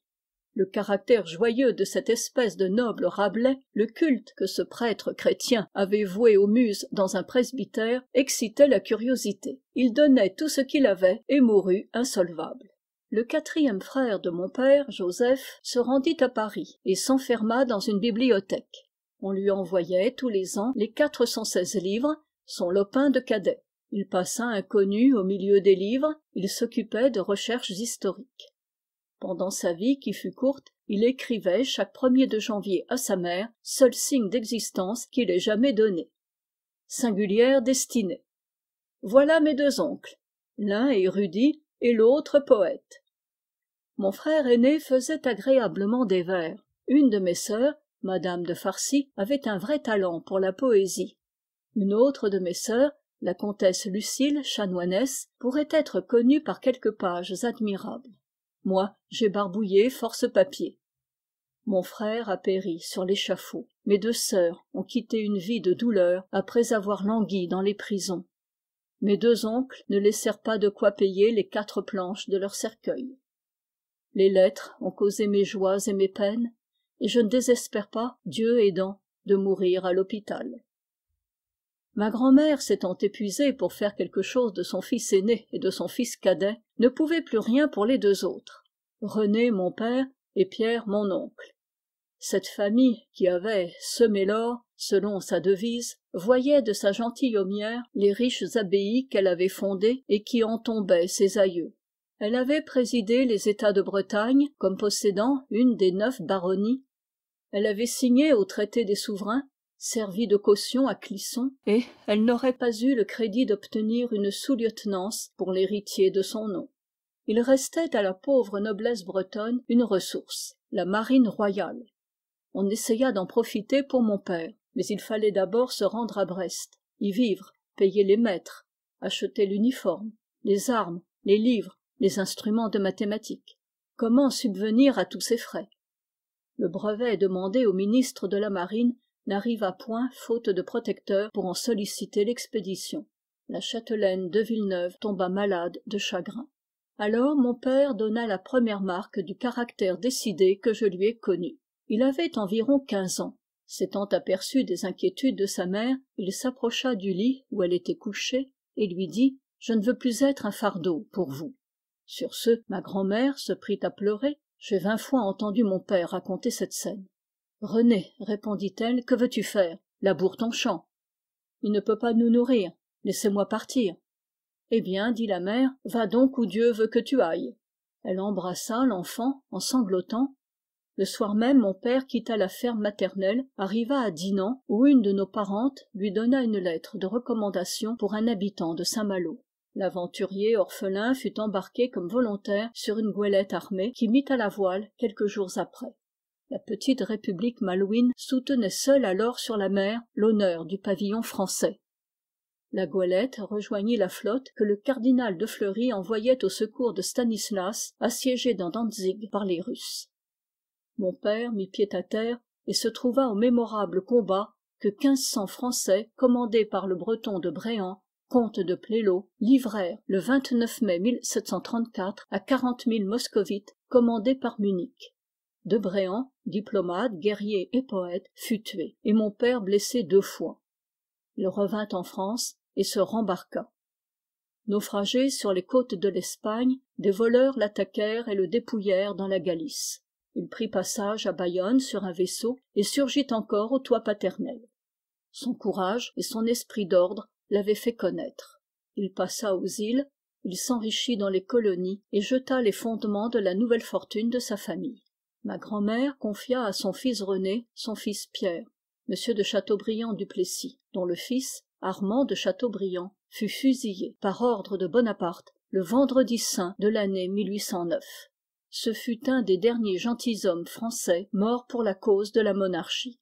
le caractère joyeux de cette espèce de noble rabelais le culte que ce prêtre chrétien avait voué aux muses dans un presbytère excitait la curiosité il donnait tout ce qu'il avait et mourut insolvable le quatrième frère de mon père joseph se rendit à paris et s'enferma dans une bibliothèque on lui envoyait tous les ans les quatre cent seize livres son lopin de cadet il passa inconnu au milieu des livres il s'occupait de recherches historiques pendant sa vie qui fut courte il écrivait chaque er de janvier à sa mère seul signe d'existence qu'il ait jamais donné singulière destinée voilà mes deux oncles l'un érudit et l'autre poète mon frère aîné faisait agréablement des vers une de mes sœurs madame de farcy avait un vrai talent pour la poésie une autre de mes sœurs la comtesse lucile chanoinesse pourrait être connue par quelques pages admirables moi j'ai barbouillé force papier. mon frère a péri sur l'échafaud mes deux sœurs ont quitté une vie de douleur après avoir langui dans les prisons mes deux oncles ne laissèrent pas de quoi payer les quatre planches de leur cercueil les lettres ont causé mes joies et mes peines et je ne désespère pas dieu aidant de mourir à l'hôpital ma grand'mère s'étant épuisée pour faire quelque chose de son fils aîné et de son fils cadet ne pouvait plus rien pour les deux autres rené mon père et pierre mon oncle cette famille qui avait semé l'or selon sa devise voyait de sa gentilhommière les riches abbayes qu'elle avait fondées et qui en tombaient ses aïeux elle avait présidé les états de bretagne comme possédant une des neuf baronnies elle avait signé au traité des souverains servit de caution à clisson et elle n'aurait pas eu le crédit d'obtenir une sous lieutenance pour l'héritier de son nom il restait à la pauvre noblesse bretonne une ressource la marine royale on essaya d'en profiter pour mon père mais il fallait d'abord se rendre à brest y vivre payer les maîtres acheter l'uniforme les armes les livres les instruments de mathématiques comment subvenir à tous ces frais le brevet demandé au ministre de la marine n'arriva point faute de protecteur, pour en solliciter l'expédition la châtelaine de villeneuve tomba malade de chagrin alors mon père donna la première marque du caractère décidé que je lui ai connu il avait environ quinze ans s'étant aperçu des inquiétudes de sa mère il s'approcha du lit où elle était couchée et lui dit je ne veux plus être un fardeau pour vous sur ce ma grand'mère se prit à pleurer j'ai vingt fois entendu mon père raconter cette scène rené répondit-elle que veux-tu faire laboure ton champ il ne peut pas nous nourrir laissez-moi partir eh bien dit la mère va donc où dieu veut que tu ailles elle embrassa l'enfant en sanglotant le soir même mon père quitta la ferme maternelle arriva à dinan où une de nos parentes lui donna une lettre de recommandation pour un habitant de saint-malo l'aventurier orphelin fut embarqué comme volontaire sur une goélette armée qui mit à la voile quelques jours après la petite république malouine soutenait seule alors sur la mer l'honneur du pavillon français la goélette rejoignit la flotte que le cardinal de fleury envoyait au secours de stanislas assiégé dans dantzig par les russes mon père mit pied à terre et se trouva au mémorable combat que quinze cents français commandés par le breton de bréant comte de plélo livrèrent le mai à quarante mille moscovites commandés par munich de diplomate guerrier et poète fut tué et mon père blessé deux fois il revint en france et se rembarqua naufragé sur les côtes de l'espagne des voleurs l'attaquèrent et le dépouillèrent dans la galice il prit passage à bayonne sur un vaisseau et surgit encore au toit paternel son courage et son esprit d'ordre l'avaient fait connaître il passa aux îles il s'enrichit dans les colonies et jeta les fondements de la nouvelle fortune de sa famille ma grand'mère confia à son fils rené son fils pierre m de chateaubriand du Plessis, dont le fils armand de chateaubriand fut fusillé par ordre de bonaparte le vendredi saint de l'année ce fut un des derniers gentilshommes français morts pour la cause de la monarchie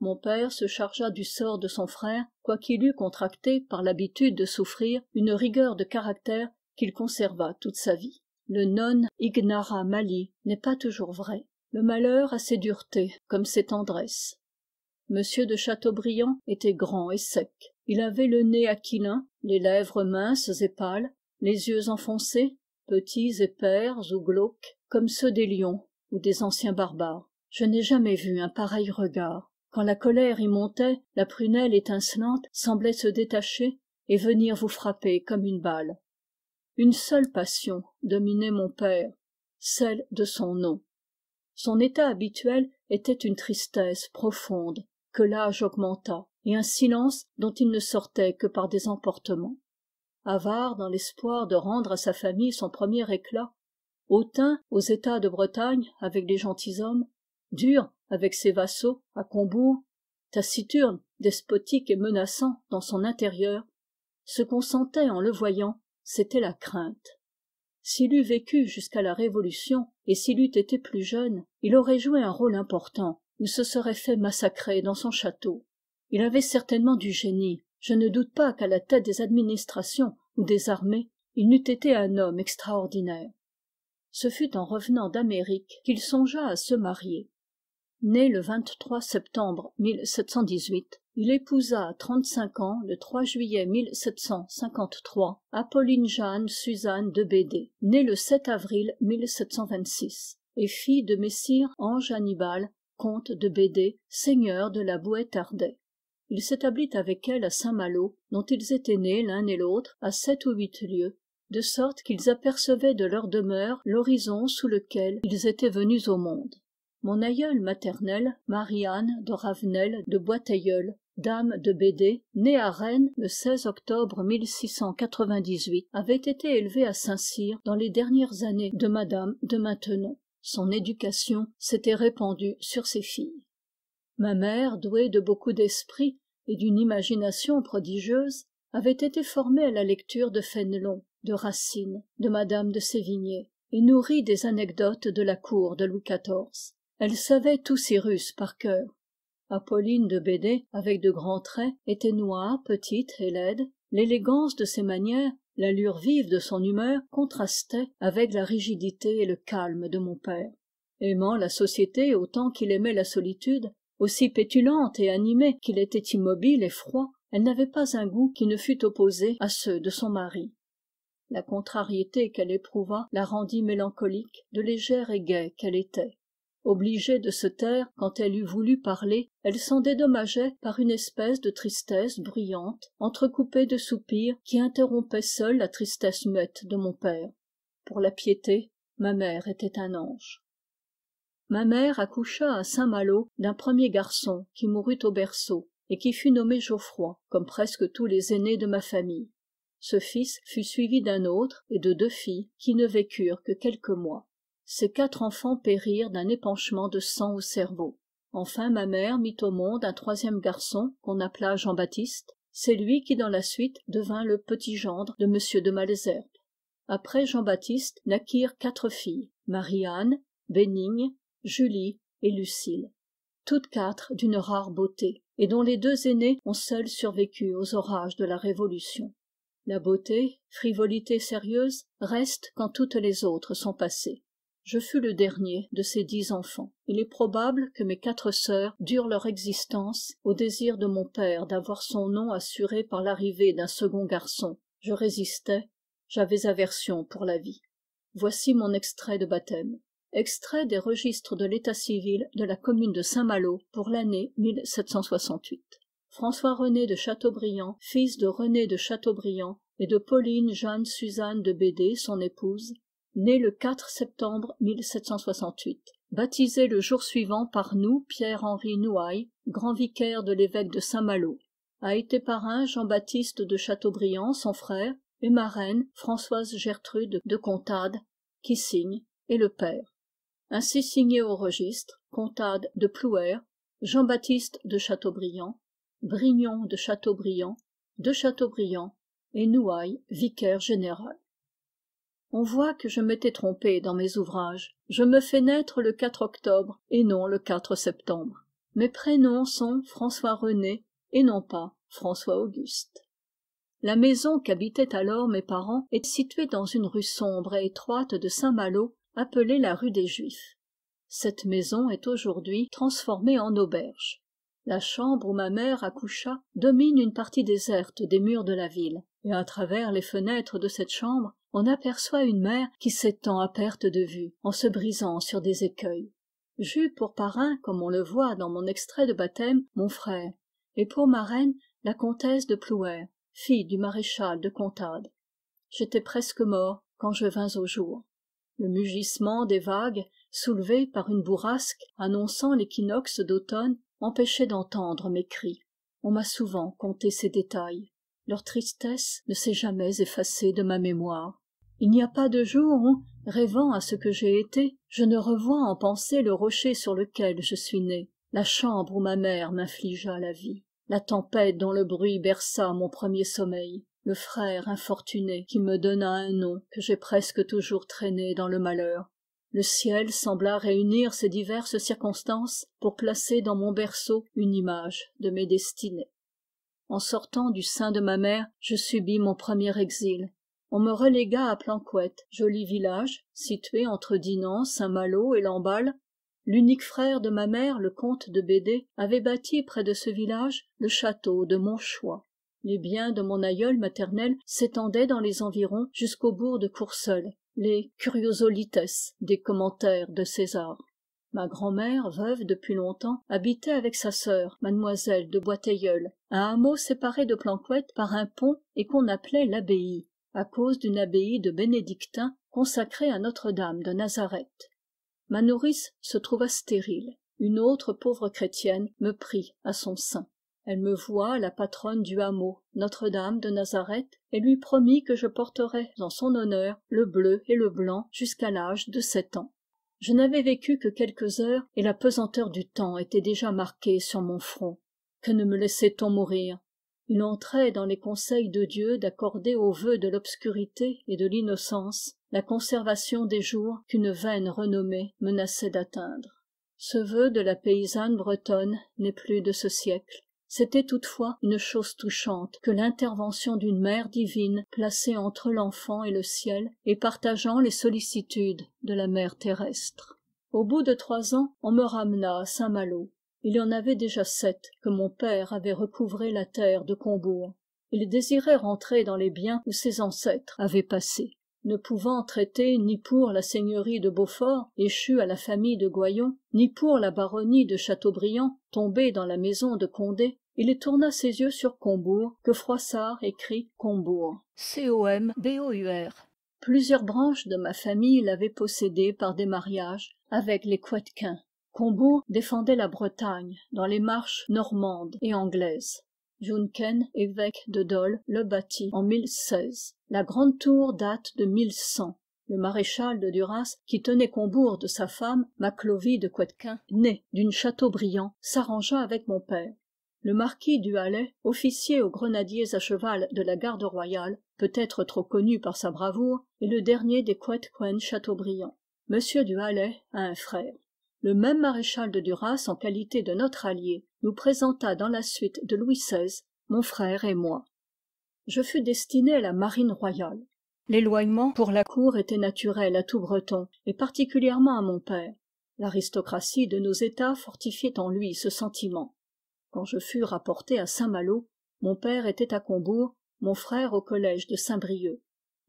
mon père se chargea du sort de son frère quoiqu'il eût contracté par l'habitude de souffrir une rigueur de caractère qu'il conserva toute sa vie le non ignara mali n'est pas toujours vrai le malheur a ses duretés comme ses tendresses m de chateaubriand était grand et sec il avait le nez aquilin les lèvres minces et pâles les yeux enfoncés petits et pères ou glauques comme ceux des lions ou des anciens barbares je n'ai jamais vu un pareil regard quand la colère y montait la prunelle étincelante semblait se détacher et venir vous frapper comme une balle une seule passion dominait mon père celle de son nom son état habituel était une tristesse profonde que l'âge augmenta et un silence dont il ne sortait que par des emportements avare dans l'espoir de rendre à sa famille son premier éclat hautain aux états de bretagne avec les gentilshommes dur avec ses vassaux à combourg taciturne despotique et menaçant dans son intérieur ce qu'on sentait en le voyant c'était la crainte s'il eût vécu jusqu'à la révolution et s'il eût été plus jeune il aurait joué un rôle important ou se serait fait massacrer dans son château il avait certainement du génie je ne doute pas qu'à la tête des administrations ou des armées il n'eût été un homme extraordinaire ce fut en revenant d'amérique qu'il songea à se marier né le septembre il épousa à trente-cinq ans le juillet apolline jeanne suzanne de Bédé, née le avril et fille de messire ange Hannibal, comte de Bédé, seigneur de la bouée il s'établit avec elle à saint-malo dont ils étaient nés l'un et l'autre à sept ou huit lieues de sorte qu'ils apercevaient de leur demeure l'horizon sous lequel ils étaient venus au monde mon aïeul maternel, marie-anne de ravenel de dame de bédé née à rennes le octobre avait été élevée à saint-cyr dans les dernières années de Madame de maintenon son éducation s'était répandue sur ses filles ma mère douée de beaucoup d'esprit et d'une imagination prodigieuse avait été formée à la lecture de fénelon de racine de Madame de sévigné et nourrie des anecdotes de la cour de louis xiv elle savait tous cyrus par cœur apolline de Bédé, avec de grands traits était noire petite et laide l'élégance de ses manières l'allure vive de son humeur contrastaient avec la rigidité et le calme de mon père aimant la société autant qu'il aimait la solitude aussi pétulante et animée qu'il était immobile et froid elle n'avait pas un goût qui ne fût opposé à ceux de son mari la contrariété qu'elle éprouva la rendit mélancolique de légère et gaie qu'elle était obligée de se taire quand elle eût voulu parler elle s'en dédommageait par une espèce de tristesse bruyante entrecoupée de soupirs qui interrompaient seule la tristesse muette de mon père pour la piété ma mère était un ange ma mère accoucha à saint-malo d'un premier garçon qui mourut au berceau et qui fut nommé geoffroy comme presque tous les aînés de ma famille ce fils fut suivi d'un autre et de deux filles qui ne vécurent que quelques mois ces quatre enfants périrent d'un épanchement de sang au cerveau enfin ma mère mit au monde un troisième garçon qu'on appela jean-baptiste c'est lui qui dans la suite devint le petit gendre de m de malesherbes après jean-baptiste naquirent quatre filles marie-anne bénigne julie et lucile toutes quatre d'une rare beauté et dont les deux aînées ont seuls survécu aux orages de la révolution la beauté frivolité sérieuse reste quand toutes les autres sont passées je fus le dernier de ces dix enfants il est probable que mes quatre sœurs durent leur existence au désir de mon père d'avoir son nom assuré par l'arrivée d'un second garçon je résistais j'avais aversion pour la vie voici mon extrait de baptême extrait des registres de l'état civil de la commune de saint-malo pour l'année françois rené de chateaubriand fils de rené de chateaubriand et de pauline jeanne suzanne de Bédé, son épouse né le septembre baptisé le jour suivant par nous pierre henri nouaille grand vicaire de l'évêque de saint-malo a été parrain jean-baptiste de chateaubriand son frère et marraine françoise gertrude de Contade, qui signe et le père ainsi signé au registre Contade de plouer jean-baptiste de chateaubriand brignon de chateaubriand de chateaubriand et nouaille vicaire général on voit que je m'étais trompé dans mes ouvrages je me fais naître le octobre et non le septembre mes prénoms sont françois rené et non pas françois auguste la maison qu'habitaient alors mes parents est située dans une rue sombre et étroite de saint-malo appelée la rue des juifs cette maison est aujourd'hui transformée en auberge la chambre où ma mère accoucha domine une partie déserte des murs de la ville et à travers les fenêtres de cette chambre on aperçoit une mer qui s'étend à perte de vue en se brisant sur des écueils j'eus pour parrain comme on le voit dans mon extrait de baptême mon frère et pour marraine la comtesse de Plouer, fille du maréchal de contades j'étais presque mort quand je vins au jour le mugissement des vagues soulevé par une bourrasque annonçant l'équinoxe d'automne empêchait d'entendre mes cris on m'a souvent conté ces détails leur tristesse ne s'est jamais effacée de ma mémoire il n'y a pas de jour où rêvant à ce que j'ai été je ne revois en pensée le rocher sur lequel je suis né la chambre où ma mère m'infligea la vie la tempête dont le bruit berça mon premier sommeil le frère infortuné qui me donna un nom que j'ai presque toujours traîné dans le malheur le ciel sembla réunir ces diverses circonstances pour placer dans mon berceau une image de mes destinées en sortant du sein de ma mère je subis mon premier exil on me relégua à Planquette, joli village situé entre dinan saint-malo et lamballe l'unique frère de ma mère le comte de Bédé, avait bâti près de ce village le château de Montchois. les biens de mon aïeul maternel s'étendaient dans les environs jusqu'au bourg de courseulles les curiosolites des commentaires de césar ma grand'mère veuve depuis longtemps habitait avec sa sœur mademoiselle de Boiteilleul, un hameau séparé de Planquette par un pont et qu'on appelait l'abbaye à cause d'une abbaye de bénédictins consacrée à notre-dame de nazareth ma nourrice se trouva stérile une autre pauvre chrétienne me prit à son sein elle me voit la patronne du hameau notre-dame de nazareth et lui promit que je porterais en son honneur le bleu et le blanc jusqu'à l'âge de sept ans je n'avais vécu que quelques heures et la pesanteur du temps était déjà marquée sur mon front que ne me laissait-on mourir il entrait dans les conseils de dieu d'accorder aux vœux de l'obscurité et de l'innocence la conservation des jours qu'une vaine renommée menaçait d'atteindre ce vœu de la paysanne bretonne n'est plus de ce siècle c'était toutefois une chose touchante que l'intervention d'une mère divine placée entre l'enfant et le ciel et partageant les sollicitudes de la mère terrestre au bout de trois ans on me ramena à saint-malo il y en avait déjà sept que mon père avait recouvré la terre de combourg il désirait rentrer dans les biens où ses ancêtres avaient passé ne pouvant traiter ni pour la seigneurie de beaufort échue à la famille de goyon ni pour la baronnie de châteaubriand tombée dans la maison de condé il tourna ses yeux sur combourg que froissart écrit combourg ». plusieurs branches de ma famille l'avaient possédé par des mariages avec les combourg défendait la bretagne dans les marches normandes et anglaises juncken évêque de Dole, le bâtit en la grande tour date de le maréchal de duras qui tenait combourg de sa femme maclovie de quetquin née d'une chateaubriand s'arrangea avec mon père le marquis du hallet officier aux grenadiers à cheval de la garde royale peut-être trop connu par sa bravoure est le dernier des couet chateaubriand m du hallet a un frère le même maréchal de duras en qualité de notre allié nous présenta dans la suite de louis xvi mon frère et moi je fus destiné à la marine royale l'éloignement pour la cour était naturel à tout breton et particulièrement à mon père l'aristocratie de nos états fortifiait en lui ce sentiment quand je fus rapporté à saint-malo mon père était à combourg mon frère au collège de saint-brieuc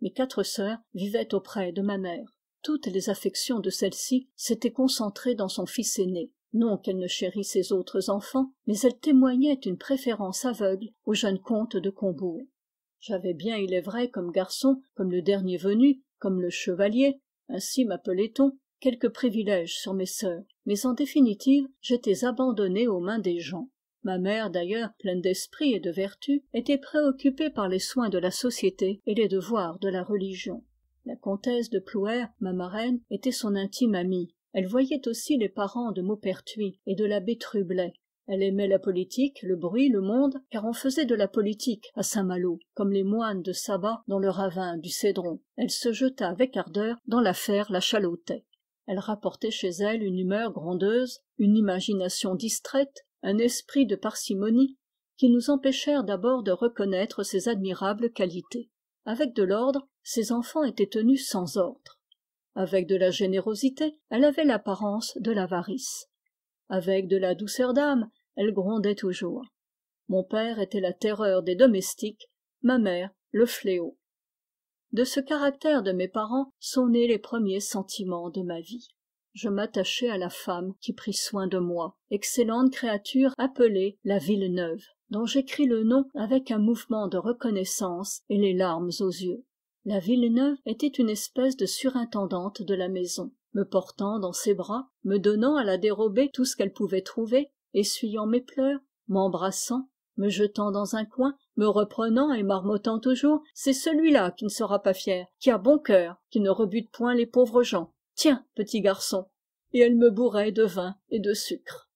mes quatre sœurs vivaient auprès de ma mère toutes les affections de celle-ci s'étaient concentrées dans son fils aîné non qu'elle ne chérît ses autres enfants mais elle témoignait une préférence aveugle au jeune comte de combourg j'avais bien il est vrai comme garçon comme le dernier venu comme le chevalier ainsi mappelait on quelques privilèges sur mes sœurs mais en définitive j'étais abandonné aux mains des gens ma mère d'ailleurs pleine d'esprit et de vertu était préoccupée par les soins de la société et les devoirs de la religion la comtesse de plouër ma marraine était son intime amie elle voyait aussi les parents de maupertuis et de l'abbé trublet elle aimait la politique le bruit le monde car on faisait de la politique à saint-malo comme les moines de saba dans le ravin du cédron elle se jeta avec ardeur dans l'affaire la chalotais elle rapportait chez elle une humeur grondeuse une imagination distraite un esprit de parcimonie qui nous empêchèrent d'abord de reconnaître ses admirables qualités avec de l'ordre ses enfants étaient tenus sans ordre avec de la générosité elle avait l'apparence de l'avarice avec de la douceur d'âme elle grondait toujours mon père était la terreur des domestiques ma mère le fléau de ce caractère de mes parents sont nés les premiers sentiments de ma vie je m'attachai à la femme qui prit soin de moi excellente créature appelée la villeneuve dont j'écris le nom avec un mouvement de reconnaissance et les larmes aux yeux la villeneuve était une espèce de surintendante de la maison me portant dans ses bras me donnant à la dérobée tout ce qu'elle pouvait trouver essuyant mes pleurs m'embrassant me jetant dans un coin me reprenant et marmottant toujours c'est celui-là qui ne sera pas fier qui a bon cœur qui ne rebute point les pauvres gens tiens petit garçon et elle me bourrait de vin et de sucre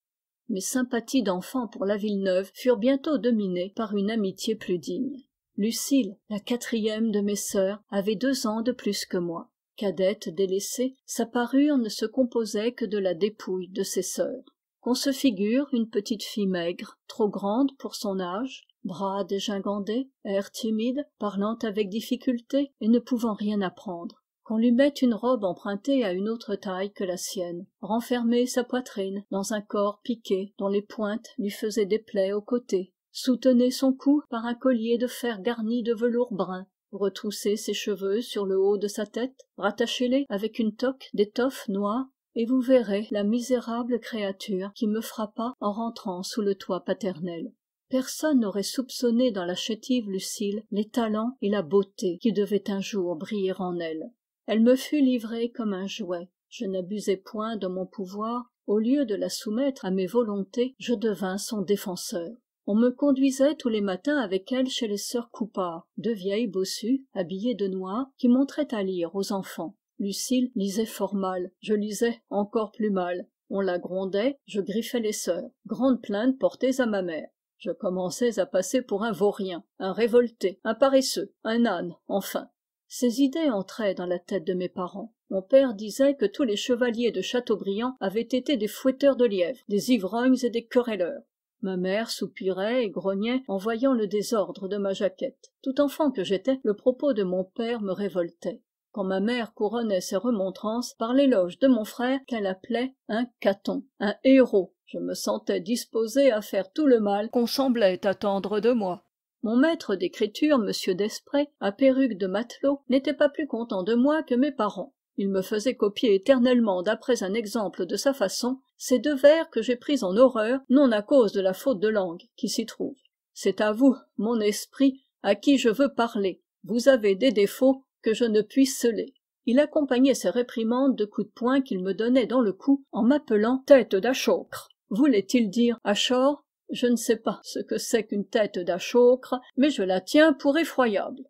mes sympathies d'enfant pour la villeneuve furent bientôt dominées par une amitié plus digne lucile la quatrième de mes sœurs avait deux ans de plus que moi cadette délaissée sa parure ne se composait que de la dépouille de ses sœurs qu'on se figure une petite fille maigre trop grande pour son âge bras dégingandés air timide parlant avec difficulté et ne pouvant rien apprendre qu'on lui mette une robe empruntée à une autre taille que la sienne renfermer sa poitrine dans un corps piqué dont les pointes lui faisaient des plaies aux côtés soutenez son cou par un collier de fer garni de velours brun retroussez ses cheveux sur le haut de sa tête rattachez les avec une toque d'étoffe noire et vous verrez la misérable créature qui me frappa en rentrant sous le toit paternel personne n'aurait soupçonné dans la chétive lucile les talents et la beauté qui devaient un jour briller en elle elle me fut livrée comme un jouet je n'abusai point de mon pouvoir au lieu de la soumettre à mes volontés je devins son défenseur on me conduisait tous les matins avec elle chez les sœurs Coupard, deux vieilles bossues habillées de noir qui montraient à lire aux enfants Lucille lisait fort mal je lisais encore plus mal on la grondait je griffais les sœurs grandes plaintes portées à ma mère je commençais à passer pour un vaurien un révolté un paresseux un âne enfin ces idées entraient dans la tête de mes parents mon père disait que tous les chevaliers de Chateaubriand avaient été des fouetteurs de lièvres des ivrognes et des querelleurs ma mère soupirait et grognait en voyant le désordre de ma jaquette tout enfant que j'étais le propos de mon père me révoltait quand ma mère couronnait ses remontrances par l'éloge de mon frère qu'elle appelait un caton un héros je me sentais disposé à faire tout le mal qu'on semblait attendre de moi mon maître d'écriture m desprez à perruque de matelot n'était pas plus content de moi que mes parents il me faisait copier éternellement d'après un exemple de sa façon ces deux vers que j'ai pris en horreur non à cause de la faute de langue qui s'y trouve c'est à vous mon esprit à qui je veux parler vous avez des défauts que je ne puis celer il accompagnait ses réprimandes de coups de poing qu'il me donnait dans le cou en m'appelant tête d'achocre voulait-il dire achor je ne sais pas ce que c'est qu'une tête d'achocre mais je la tiens pour effroyable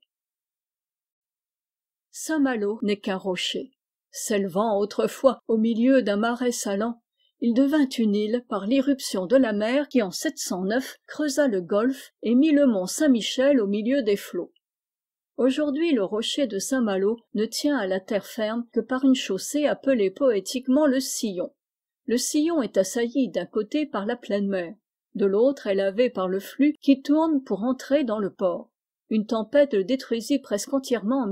saint-malo n'est qu'un rocher s'élevant autrefois au milieu d'un marais salant il devint une île par l'irruption de la mer qui en creusa le golfe et mit le mont saint-michel au milieu des flots aujourd'hui le rocher de saint-malo ne tient à la terre ferme que par une chaussée appelée poétiquement le sillon le sillon est assailli d'un côté par la pleine mer de l'autre est lavé par le flux qui tourne pour entrer dans le port une tempête le détruisit presque entièrement en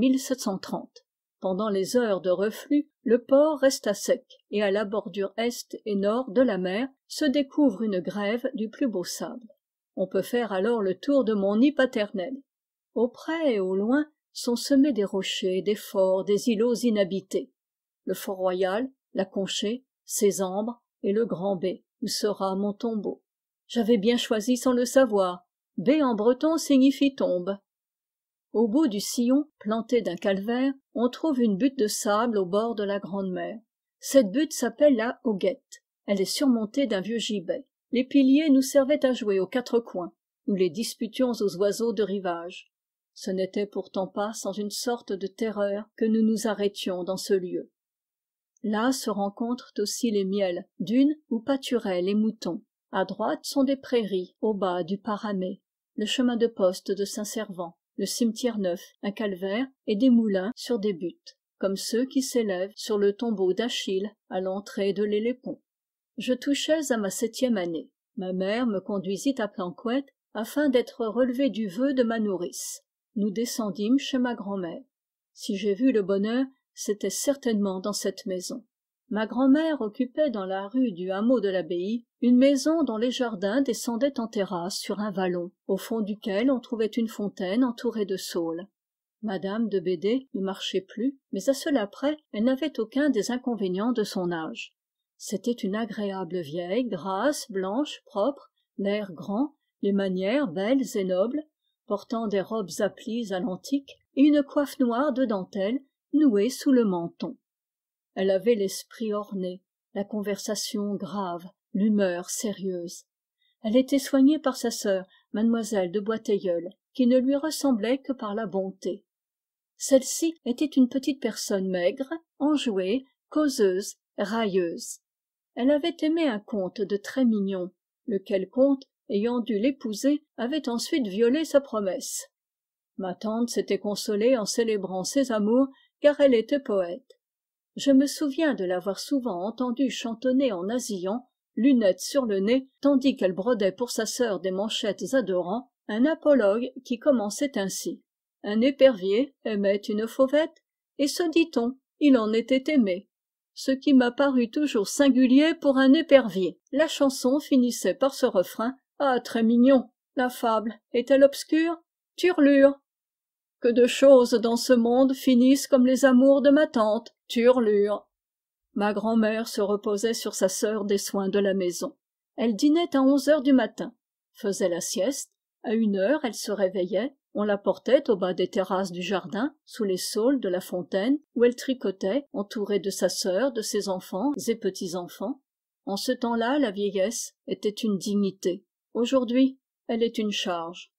pendant les heures de reflux le port reste à sec et à la bordure est et nord de la mer se découvre une grève du plus beau sable on peut faire alors le tour de mon nid paternel auprès et au loin sont semés des rochers des forts des îlots inhabités le fort-royal la conchée ses ambres et le grand b où sera mon tombeau j'avais bien choisi sans le savoir b en breton signifie tombe au bout du sillon planté d'un calvaire on trouve une butte de sable au bord de la grande mer cette butte s'appelle la hoguette elle est surmontée d'un vieux gibet les piliers nous servaient à jouer aux quatre coins nous les disputions aux oiseaux de rivage ce n'était pourtant pas sans une sorte de terreur que nous nous arrêtions dans ce lieu là se rencontrent aussi les miels dunes où pâturaient les moutons à droite sont des prairies au bas du paramé le chemin de poste de saint le cimetière neuf un calvaire et des moulins sur des buttes comme ceux qui s'élèvent sur le tombeau d'achille à l'entrée de l'Élépon. je touchais à ma septième année ma mère me conduisit à Planquette afin d'être relevée du vœu de ma nourrice nous descendîmes chez ma grand'mère si j'ai vu le bonheur c'était certainement dans cette maison ma grand'mère occupait dans la rue du hameau de l'abbaye une maison dont les jardins descendaient en terrasse sur un vallon au fond duquel on trouvait une fontaine entourée de saules Madame de bédé ne marchait plus mais à cela près elle n'avait aucun des inconvénients de son âge c'était une agréable vieille grasse blanche propre l'air grand les manières belles et nobles portant des robes à plis à l'antique et une coiffe noire de dentelle nouée sous le menton elle avait l'esprit orné la conversation grave l'humeur sérieuse elle était soignée par sa sœur mademoiselle de Boiteilleul, qui ne lui ressemblait que par la bonté celle-ci était une petite personne maigre enjouée causeuse railleuse elle avait aimé un comte de très mignon lequel comte ayant dû l'épouser avait ensuite violé sa promesse ma tante s'était consolée en célébrant ses amours car elle était poète je me souviens de l'avoir souvent entendue chantonner en asillant lunettes sur le nez tandis qu'elle brodait pour sa sœur des manchettes adorants, un apologue qui commençait ainsi un épervier aimait une fauvette et se dit-on il en était aimé ce qui m'a paru toujours singulier pour un épervier la chanson finissait par ce refrain ah très mignon la fable est-elle obscure turlure que de choses dans ce monde finissent comme les amours de ma tante turlure ma grand'mère se reposait sur sa sœur des soins de la maison elle dînait à onze heures du matin faisait la sieste à une heure elle se réveillait on la portait au bas des terrasses du jardin sous les saules de la fontaine où elle tricotait entourée de sa sœur de ses enfants et petits enfants en ce temps-là la vieillesse était une dignité aujourd'hui elle est une charge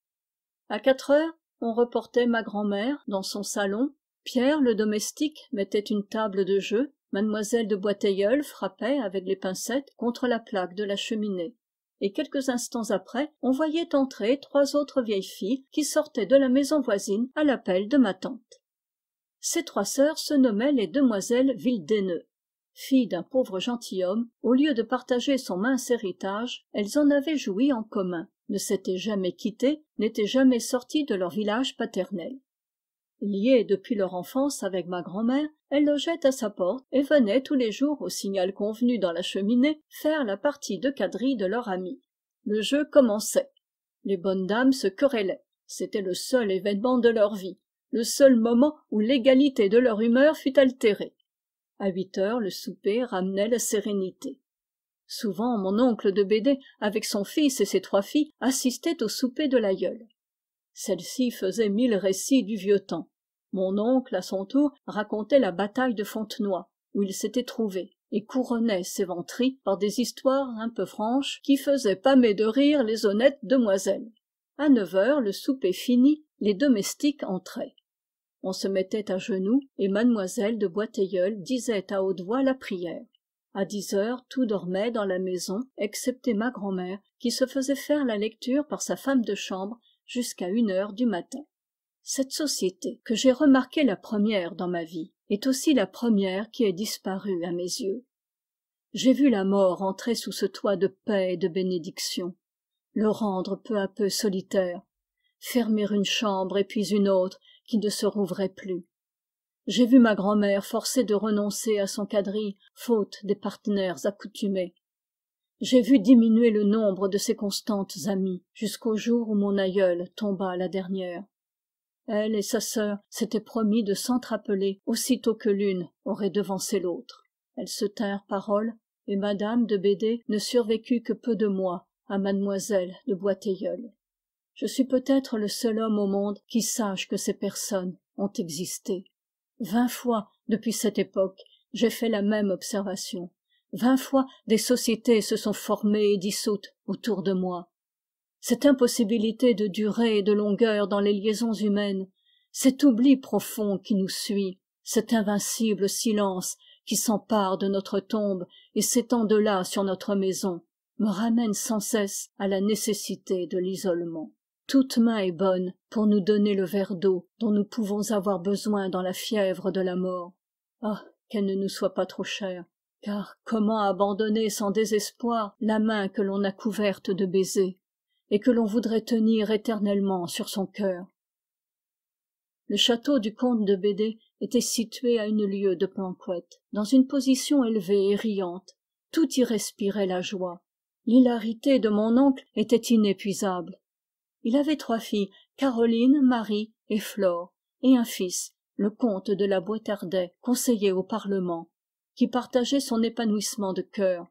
à quatre heures on reportait ma grand'mère dans son salon pierre le domestique mettait une table de jeu Mademoiselle de Boiteilleul frappait avec les pincettes contre la plaque de la cheminée et quelques instants après on voyait entrer trois autres vieilles filles qui sortaient de la maison voisine à l'appel de ma tante ces trois sœurs se nommaient les demoiselles vildeneux filles d'un pauvre gentilhomme au lieu de partager son mince héritage elles en avaient joui en commun ne s'étaient jamais quittés n'étaient jamais sortis de leur village paternel Liées depuis leur enfance avec ma grand-mère, elles logeait à sa porte et venaient tous les jours au signal convenu dans la cheminée faire la partie de quadrille de leur amie le jeu commençait les bonnes dames se querellaient c'était le seul événement de leur vie le seul moment où l'égalité de leur humeur fut altérée À huit heures le souper ramenait la sérénité souvent mon oncle de bédé avec son fils et ses trois filles assistait au souper de l'aïeule celle-ci faisait mille récits du vieux temps mon oncle à son tour racontait la bataille de fontenoy où il s'était trouvé et couronnait ses ventries par des histoires un peu franches qui faisaient pâmer de rire les honnêtes demoiselles à neuf heures le souper fini les domestiques entraient on se mettait à genoux et mademoiselle de Boiteilleul disait à haute voix la prière à dix heures tout dormait dans la maison excepté ma grand'mère qui se faisait faire la lecture par sa femme de chambre jusqu'à une heure du matin cette société que j'ai remarquée la première dans ma vie est aussi la première qui est disparue à mes yeux j'ai vu la mort entrer sous ce toit de paix et de bénédiction le rendre peu à peu solitaire fermer une chambre et puis une autre qui ne se rouvrait plus j'ai vu ma grand'mère forcée de renoncer à son quadrille faute des partenaires accoutumés j'ai vu diminuer le nombre de ses constantes amies jusqu'au jour où mon aïeule tomba la dernière elle et sa sœur s'étaient promis de s'entrappeler aussitôt que l'une aurait devancé l'autre elles se tinrent parole et madame de bédé ne survécut que peu de mois à mademoiselle de Boiteilleul. je suis peut-être le seul homme au monde qui sache que ces personnes ont existé vingt fois depuis cette époque j'ai fait la même observation vingt fois des sociétés se sont formées et dissoutes autour de moi cette impossibilité de durée et de longueur dans les liaisons humaines cet oubli profond qui nous suit cet invincible silence qui s'empare de notre tombe et s'étend de là sur notre maison me ramène sans cesse à la nécessité de l'isolement toute main est bonne pour nous donner le verre d'eau dont nous pouvons avoir besoin dans la fièvre de la mort ah qu'elle ne nous soit pas trop chère car comment abandonner sans désespoir la main que l'on a couverte de baisers et que l'on voudrait tenir éternellement sur son cœur le château du comte de bédé était situé à une lieue de planquette, dans une position élevée et riante. Tout y respirait la joie. L'hilarité de mon oncle était inépuisable il avait trois filles caroline marie et flore et un fils le comte de la Boitardais, conseiller au parlement qui partageait son épanouissement de cœur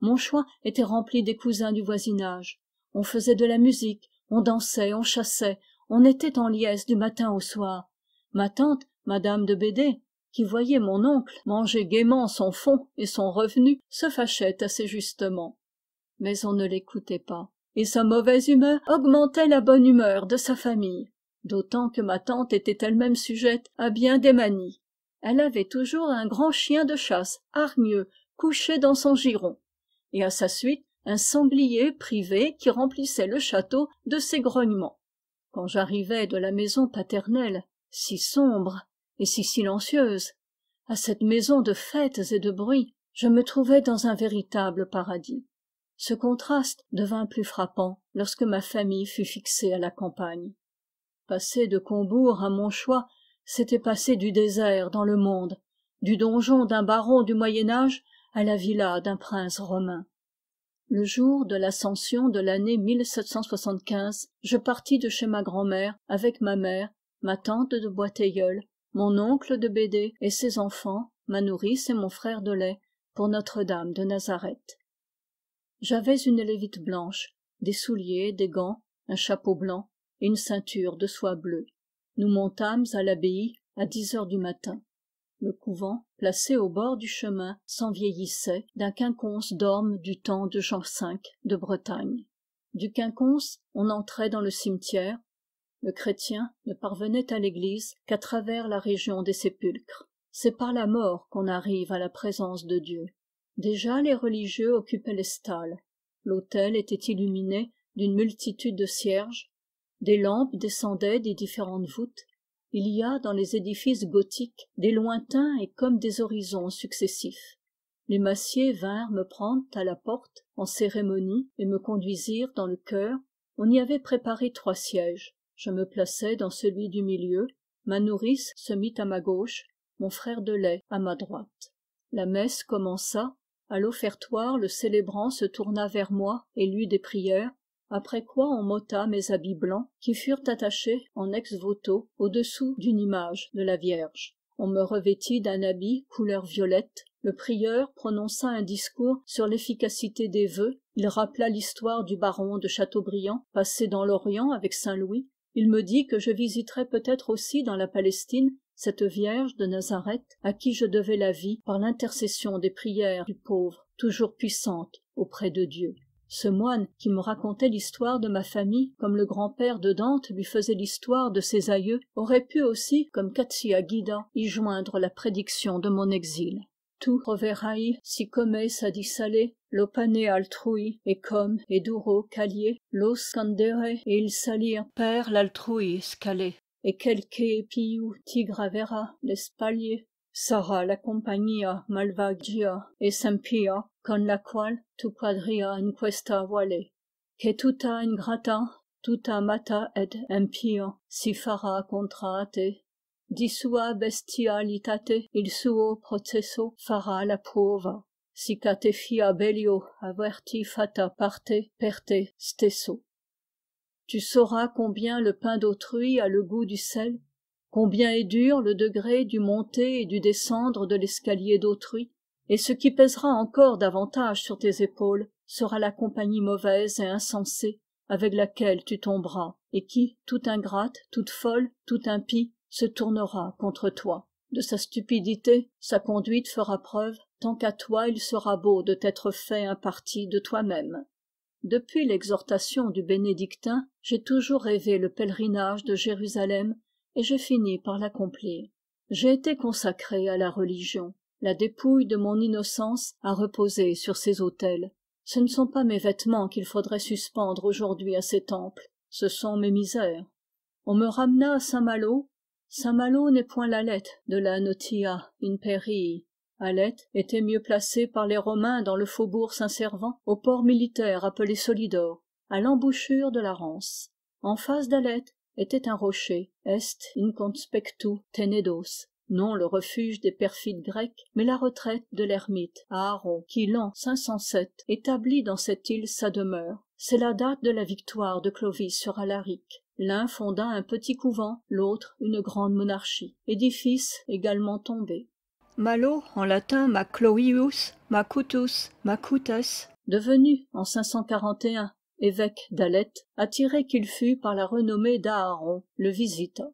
mon choix était rempli des cousins du voisinage on faisait de la musique on dansait on chassait on était en liesse du matin au soir ma tante madame de Bédé, qui voyait mon oncle manger gaiement son fonds et son revenu se fâchait assez justement mais on ne l'écoutait pas et sa mauvaise humeur augmentait la bonne humeur de sa famille d'autant que ma tante était elle-même sujette à bien des manies elle avait toujours un grand chien de chasse hargneux couché dans son giron et à sa suite un sanglier privé qui remplissait le château de ses grognements quand j'arrivais de la maison paternelle si sombre et si silencieuse à cette maison de fêtes et de bruits je me trouvais dans un véritable paradis ce contraste devint plus frappant lorsque ma famille fut fixée à la campagne passer de combourg à mon choix, c'était passer du désert dans le monde du donjon d'un baron du moyen âge à la villa d'un prince romain le jour de l'ascension de l'année je partis de chez ma grand'mère avec ma mère ma tante de boiteilleul mon oncle de Bédé et ses enfants ma nourrice et mon frère de lait pour notre-dame de nazareth j'avais une lévite blanche des souliers des gants un chapeau blanc et une ceinture de soie bleue nous montâmes à l'abbaye à dix heures du matin le couvent placé au bord du chemin s'en vieillissait d'un quinconce d'orme du temps de jean v de bretagne du quinconce on entrait dans le cimetière le chrétien ne parvenait à l'église qu'à travers la région des sépulcres c'est par la mort qu'on arrive à la présence de dieu déjà les religieux occupaient les stalles l'autel était illuminé d'une multitude de cierges des lampes descendaient des différentes voûtes il y a dans les édifices gothiques des lointains et comme des horizons successifs les massiers vinrent me prendre à la porte en cérémonie et me conduisirent dans le chœur on y avait préparé trois sièges je me plaçai dans celui du milieu ma nourrice se mit à ma gauche mon frère de lait à ma droite la messe commença l'offertoire le célébrant se tourna vers moi et lut des prières après quoi on m'ôta mes habits blancs qui furent attachés en ex voto au-dessous d'une image de la vierge on me revêtit d'un habit couleur violette le prieur prononça un discours sur l'efficacité des vœux il rappela l'histoire du baron de chateaubriand passé dans l'orient avec saint louis il me dit que je visiterais peut-être aussi dans la palestine cette vierge de nazareth à qui je devais la vie par l'intercession des prières du pauvre toujours puissante auprès de dieu ce moine qui me racontait l'histoire de ma famille comme le grand-père de dante lui faisait l'histoire de ses aïeux aurait pu aussi comme katsia guida y joindre la prédiction de mon exil tu proverai si come sadisale l'opane altrui et comme et duro callier, los scandere et il salir per l'altrui e piu Tigra vera l'espalier sara la compagnia malvagia e s'empia con la qual tu quadria in questa voile che tutta ingrata tutta mata ed impia si fara contra te di sua bestialitate il suo processo fara la prova si ca fia bellio averti fata parte per te stesso tu sauras combien le pain d'autrui a le goût du sel combien est dur le degré du monter et du descendre de l'escalier d'autrui et ce qui pèsera encore davantage sur tes épaules sera la compagnie mauvaise et insensée avec laquelle tu tomberas et qui toute ingrate toute folle toute impie se tournera contre toi de sa stupidité sa conduite fera preuve tant qu'à toi il sera beau de t'être fait un parti de toi-même depuis l'exhortation du bénédictin j'ai toujours rêvé le pèlerinage de jérusalem et j'ai fini par l'accomplir j'ai été consacré à la religion la dépouille de mon innocence a reposé sur ces autels ce ne sont pas mes vêtements qu'il faudrait suspendre aujourd'hui à ces temples ce sont mes misères on me ramena à saint-malo saint-malo n'est point la lettre de la notia in Alette était mieux placée par les romains dans le faubourg saint servant au port militaire appelé solidor à l'embouchure de la rance en face d'Alette était un rocher est inconspectu tenedos non le refuge des perfides grecs mais la retraite de l'ermite Aaron, qui l'an établit dans cette île sa demeure c'est la date de la victoire de clovis sur alaric l'un fonda un petit couvent l'autre une grande monarchie édifice également tombé malo en latin macloius macutus macutes devenu en évêque d'alet attiré qu'il fut par la renommée d'Aaron, le visita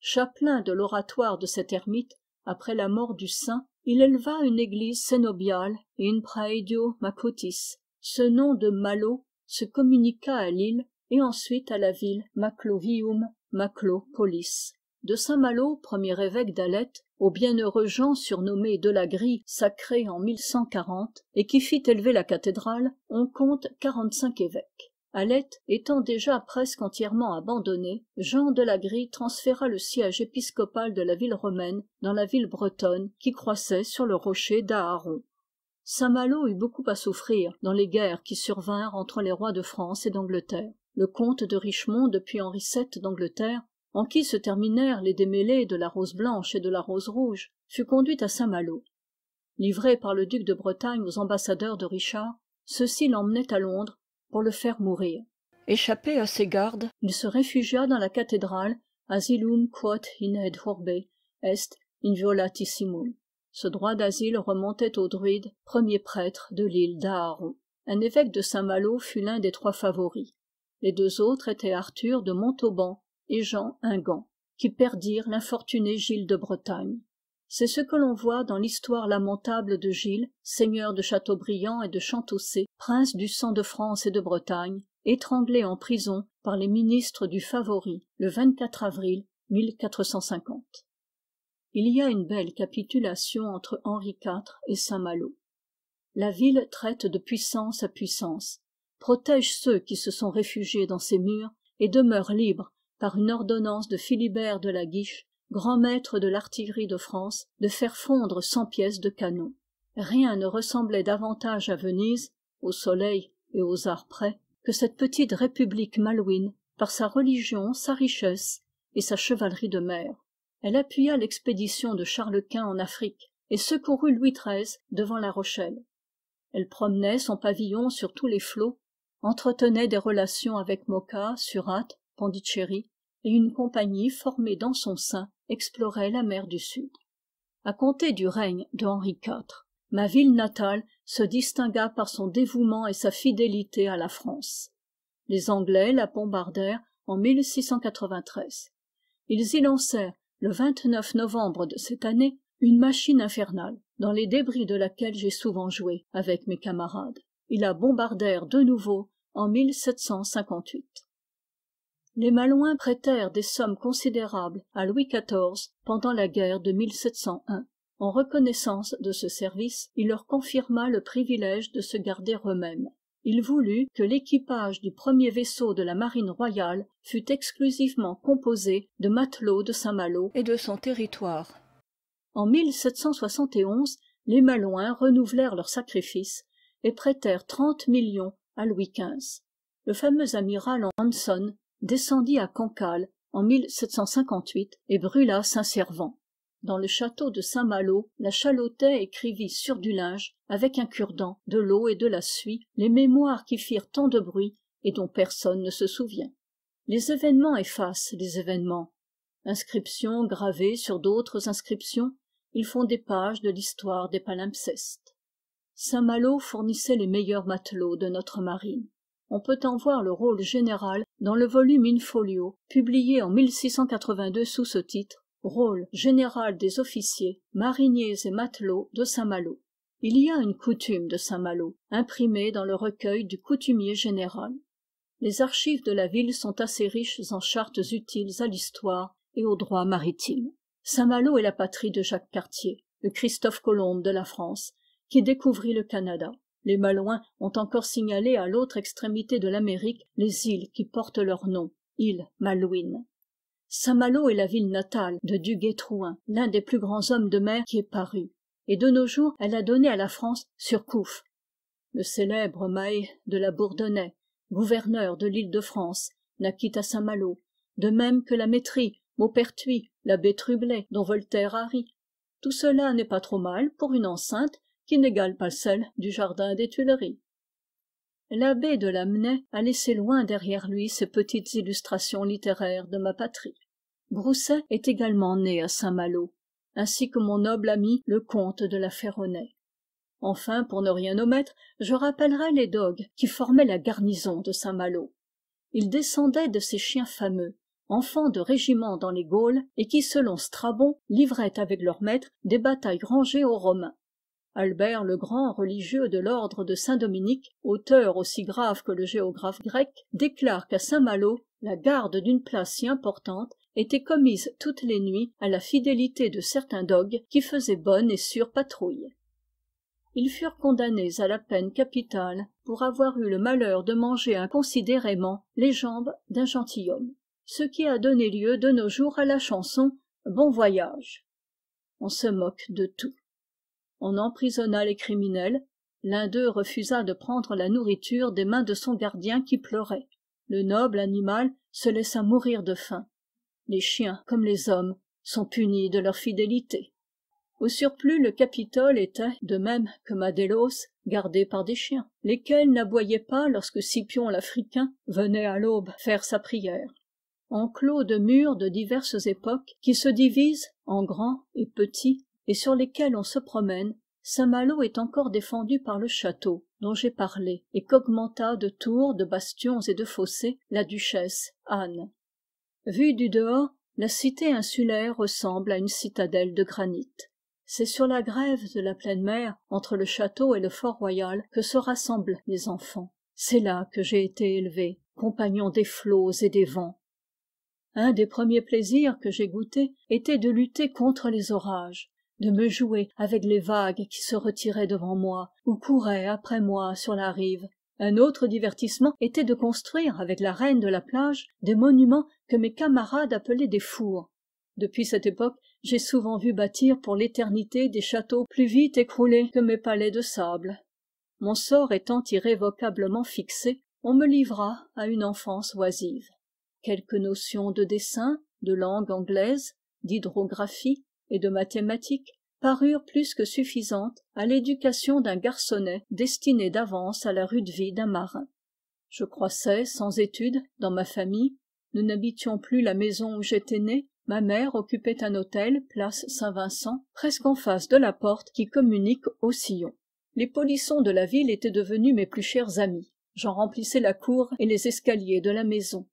chapelain de l'oratoire de cet ermite après la mort du saint il éleva une église cénobiale et une praedio macutis ce nom de malo se communiqua à l'île et ensuite à la ville maclovium maclopolis de saint malo premier évêque d'alet au bienheureux de la grille sacré en et qui fit élever la cathédrale on compte quarante-cinq évêques Alette, étant déjà presque entièrement abandonnée jean de la grille transféra le siège épiscopal de la ville romaine dans la ville bretonne qui croissait sur le rocher d'Aaron. saint-malo eut beaucoup à souffrir dans les guerres qui survinrent entre les rois de france et d'angleterre le comte de richemont depuis henri vii d'angleterre en qui se terminèrent les démêlés de la rose blanche et de la rose rouge fut conduite à saint-malo livré par le duc de bretagne aux ambassadeurs de richard ceux-ci l'emmenaient à londres pour le faire mourir échappé à ses gardes il se réfugia dans la cathédrale asylum quod Ined Horbe est Inviolatissimum. ce droit d'asile remontait au druide premier prêtre de l'île d'aaron un évêque de saint-malo fut l'un des trois favoris les deux autres étaient arthur de montauban et jean Ingan, qui perdirent l'infortuné gilles de bretagne c'est ce que l'on voit dans l'histoire lamentable de gilles seigneur de Chateaubriand et de Chantossé, prince du sang de france et de bretagne étranglé en prison par les ministres du favori le avril il y a une belle capitulation entre henri iv et saint-malo la ville traite de puissance à puissance protège ceux qui se sont réfugiés dans ses murs et demeure libre par une ordonnance de philibert de la guiche grand maître de l'artillerie de france de faire fondre cent pièces de canon rien ne ressemblait davantage à venise au soleil et aux arts près que cette petite république malouine par sa religion sa richesse et sa chevalerie de mer elle appuya l'expédition de charles quint en afrique et secourut louis xiii devant la rochelle elle promenait son pavillon sur tous les flots entretenait des relations avec Moka, surat pondichéry et une compagnie formée dans son sein explorait la mer du sud À compter du règne de henri iv ma ville natale se distingua par son dévouement et sa fidélité à la france les anglais la bombardèrent en ils y lancèrent le novembre de cette année une machine infernale dans les débris de laquelle j'ai souvent joué avec mes camarades ils la bombardèrent de nouveau en les malouins prêtèrent des sommes considérables à louis xiv pendant la guerre de en reconnaissance de ce service il leur confirma le privilège de se garder eux-mêmes il voulut que l'équipage du premier vaisseau de la marine royale fût exclusivement composé de matelots de saint-malo et de son territoire en les malouins renouvelèrent leur sacrifices et prêtèrent trente millions à louis xv le fameux amiral descendit à cancale en et brûla saint servant dans le château de saint-malo la chalotais écrivit sur du linge avec un cure-dent de l'eau et de la suie les mémoires qui firent tant de bruit et dont personne ne se souvient les événements effacent les événements inscriptions gravées sur d'autres inscriptions ils font des pages de l'histoire des palimpsestes saint-malo fournissait les meilleurs matelots de notre marine on peut en voir le rôle général dans le volume in-folio publié en sous ce titre rôle général des officiers mariniers et matelots de saint-malo il y a une coutume de saint-malo imprimée dans le recueil du coutumier général les archives de la ville sont assez riches en chartes utiles à l'histoire et au droit maritimes saint-malo est la patrie de jacques cartier le christophe colomb de la france qui découvrit le canada les malouins ont encore signalé à l'autre extrémité de l'amérique les îles qui portent leur nom îles malouines saint-malo est la ville natale de du trouin l'un des plus grands hommes de mer qui ait paru et de nos jours elle a donné à la france surcouf le célèbre Mahé de la bourdonnais gouverneur de l'île de france naquit à saint-malo de même que la Maîtrie, maupertuis l'abbé trublet dont voltaire a tout cela n'est pas trop mal pour une enceinte qui n'égale pas celle du jardin des tuileries l'abbé de lamennais a laissé loin derrière lui ces petites illustrations littéraires de ma patrie grousset est également né à saint-malo ainsi que mon noble ami le comte de la Ferronnais. enfin pour ne rien omettre je rappellerai les dogues qui formaient la garnison de saint-malo ils descendaient de ces chiens fameux enfants de régiments dans les gaules et qui selon strabon livraient avec leurs maîtres des batailles rangées aux romains albert le grand religieux de l'ordre de saint-dominique auteur aussi grave que le géographe grec déclare qu'à saint-malo la garde d'une place si importante était commise toutes les nuits à la fidélité de certains dogues qui faisaient bonne et sûre patrouille ils furent condamnés à la peine capitale pour avoir eu le malheur de manger inconsidérément les jambes d'un gentilhomme ce qui a donné lieu de nos jours à la chanson bon voyage on se moque de tout on emprisonna les criminels l'un d'eux refusa de prendre la nourriture des mains de son gardien qui pleurait le noble animal se laissa mourir de faim les chiens comme les hommes sont punis de leur fidélité au surplus le capitole était de même que madélos gardé par des chiens lesquels n'aboyaient pas lorsque scipion l'africain venait à l'aube faire sa prière enclos de murs de diverses époques qui se divisent en grands et petits et sur lesquels on se promène saint-malo est encore défendu par le château dont j'ai parlé et qu'augmenta de tours de bastions et de fossés la duchesse anne vue du dehors la cité insulaire ressemble à une citadelle de granit c'est sur la grève de la pleine mer entre le château et le fort royal que se rassemblent les enfants c'est là que j'ai été élevé compagnon des flots et des vents un des premiers plaisirs que j'ai goûté était de lutter contre les orages de me jouer avec les vagues qui se retiraient devant moi ou couraient après moi sur la rive un autre divertissement était de construire avec la reine de la plage des monuments que mes camarades appelaient des fours depuis cette époque j'ai souvent vu bâtir pour l'éternité des châteaux plus vite écroulés que mes palais de sable mon sort étant irrévocablement fixé on me livra à une enfance oisive quelques notions de dessin de langue anglaise d'hydrographie et de mathématiques parurent plus que suffisantes à l'éducation d'un garçonnet destiné d'avance à la rude vie d'un marin je croissais sans étude dans ma famille nous n'habitions plus la maison où j'étais né ma mère occupait un hôtel place saint-vincent presque en face de la porte qui communique au sillon les polissons de la ville étaient devenus mes plus chers amis j'en remplissais la cour et les escaliers de la maison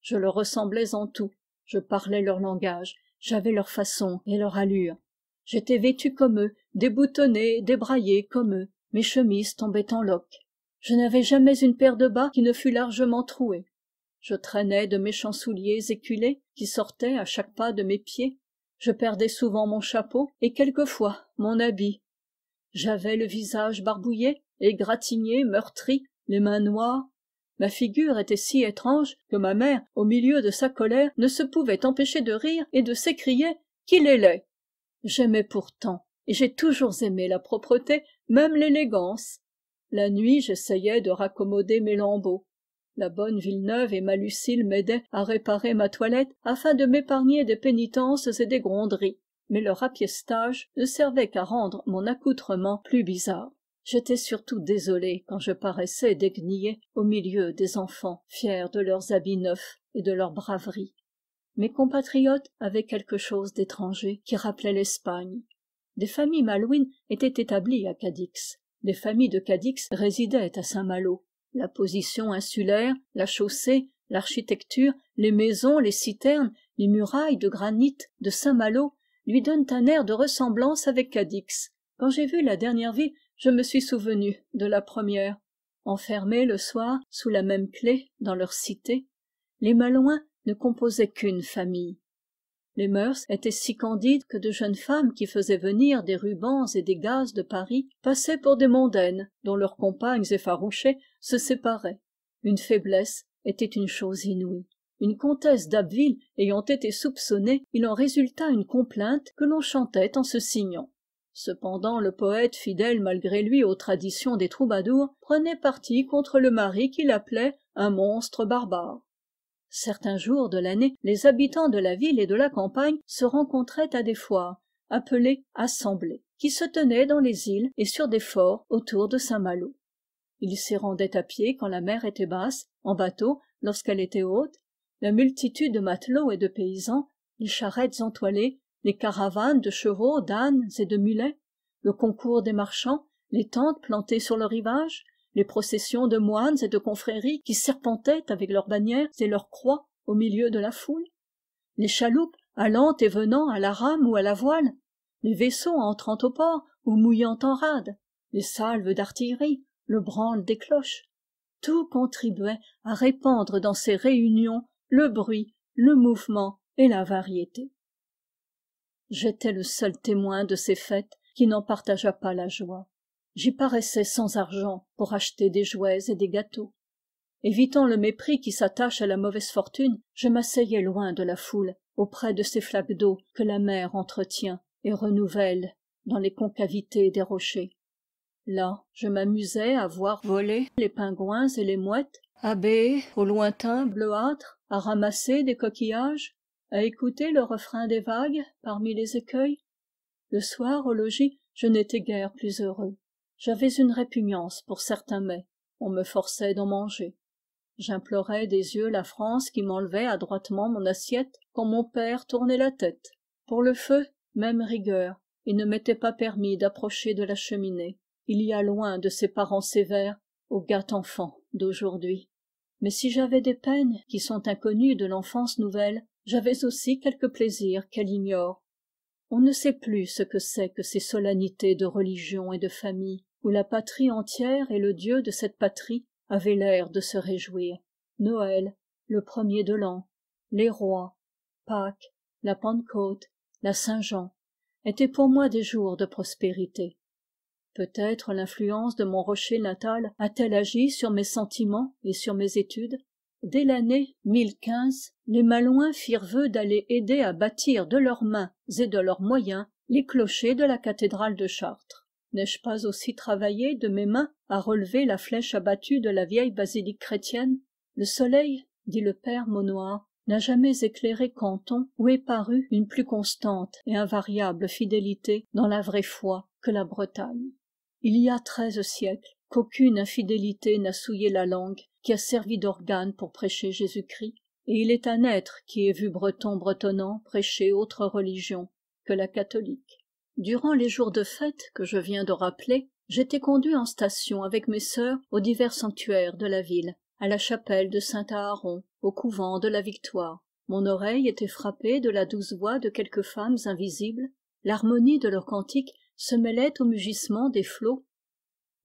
je leur ressemblais en tout je parlais leur langage j'avais leur façon et leur allure j'étais vêtu comme eux déboutonné débraillé comme eux mes chemises tombaient en loques je n'avais jamais une paire de bas qui ne fût largement trouée je traînais de méchants souliers éculés qui sortaient à chaque pas de mes pieds je perdais souvent mon chapeau et quelquefois mon habit j'avais le visage barbouillé égratigné meurtri les mains noires ma figure était si étrange que ma mère au milieu de sa colère ne se pouvait empêcher de rire et de s'écrier qu'il est laid j'aimais pourtant et j'ai toujours aimé la propreté même l'élégance la nuit j'essayais de raccommoder mes lambeaux la bonne villeneuve et ma Lucille m'aidaient à réparer ma toilette afin de m'épargner des pénitences et des gronderies mais leur apiestage ne servait qu'à rendre mon accoutrement plus bizarre j'étais surtout désolé quand je paraissais dégnier au milieu des enfants fiers de leurs habits neufs et de leur braverie mes compatriotes avaient quelque chose d'étranger qui rappelait l'espagne des familles malouines étaient établies à cadix les familles de cadix résidaient à saint-malo la position insulaire la chaussée l'architecture les maisons les citernes les murailles de granit de saint-malo lui donnent un air de ressemblance avec cadix quand j'ai vu la dernière ville je me suis souvenu de la première enfermés le soir sous la même clef dans leur cité les malouins ne composaient qu'une famille les mœurs étaient si candides que de jeunes femmes qui faisaient venir des rubans et des gaz de paris passaient pour des mondaines dont leurs compagnes effarouchées se séparaient une faiblesse était une chose inouïe une comtesse d'abbeville ayant été soupçonnée il en résulta une complainte que l'on chantait en se signant cependant le poète fidèle malgré lui aux traditions des troubadours prenait parti contre le mari qu'il appelait un monstre barbare certains jours de l'année les habitants de la ville et de la campagne se rencontraient à des foires appelées assemblées qui se tenaient dans les îles et sur des forts autour de saint-malo ils s'y rendaient à pied quand la mer était basse en bateau lorsqu'elle était haute la multitude de matelots et de paysans les charrettes entoilées les caravanes de chevaux d'ânes et de mulets le concours des marchands les tentes plantées sur le rivage les processions de moines et de confréries qui serpentaient avec leurs bannières et leurs croix au milieu de la foule les chaloupes allant et venant à la rame ou à la voile les vaisseaux entrant au port ou mouillant en rade les salves d'artillerie le branle des cloches tout contribuait à répandre dans ces réunions le bruit le mouvement et la variété j'étais le seul témoin de ces fêtes qui n'en partagea pas la joie j'y paraissais sans argent pour acheter des jouets et des gâteaux évitant le mépris qui s'attache à la mauvaise fortune je m'asseyais loin de la foule auprès de ces flaques d'eau que la mer entretient et renouvelle dans les concavités des rochers là je m'amusais à voir voler les pingouins et les mouettes à béer au lointain bleuâtre à ramasser des coquillages à écouter le refrain des vagues parmi les écueils le soir au logis je n'étais guère plus heureux j'avais une répugnance pour certains mets on me forçait d'en manger j'implorais des yeux la france qui m'enlevait adroitement mon assiette quand mon père tournait la tête pour le feu même rigueur il ne m'était pas permis d'approcher de la cheminée il y a loin de ces parents sévères aux gâte enfants d'aujourd'hui mais si j'avais des peines qui sont inconnues de l'enfance nouvelle j'avais aussi quelque plaisir qu'elle ignore on ne sait plus ce que c'est que ces solennités de religion et de famille où la patrie entière et le dieu de cette patrie avaient l'air de se réjouir noël le premier de l'an les rois pâques la pentecôte la saint-jean étaient pour moi des jours de prospérité peut-être l'influence de mon rocher natal a-t-elle agi sur mes sentiments et sur mes études dès l'année les malouins firent vœu d'aller aider à bâtir de leurs mains et de leurs moyens les clochers de la cathédrale de chartres n'ai-je pas aussi travaillé de mes mains à relever la flèche abattue de la vieille basilique chrétienne le soleil dit le père Monoir, n'a jamais éclairé canton où est parue une plus constante et invariable fidélité dans la vraie foi que la bretagne il y a treize siècles qu'aucune infidélité n'a souillé la langue qui a servi d'organe pour prêcher jésus-christ et il est un être qui ait vu breton bretonnant prêcher autre religion que la catholique durant les jours de fête que je viens de rappeler j'étais conduit en station avec mes sœurs aux divers sanctuaires de la ville à la chapelle de saint aaron au couvent de la victoire mon oreille était frappée de la douce voix de quelques femmes invisibles l'harmonie de leurs cantiques se mêlait au mugissement des flots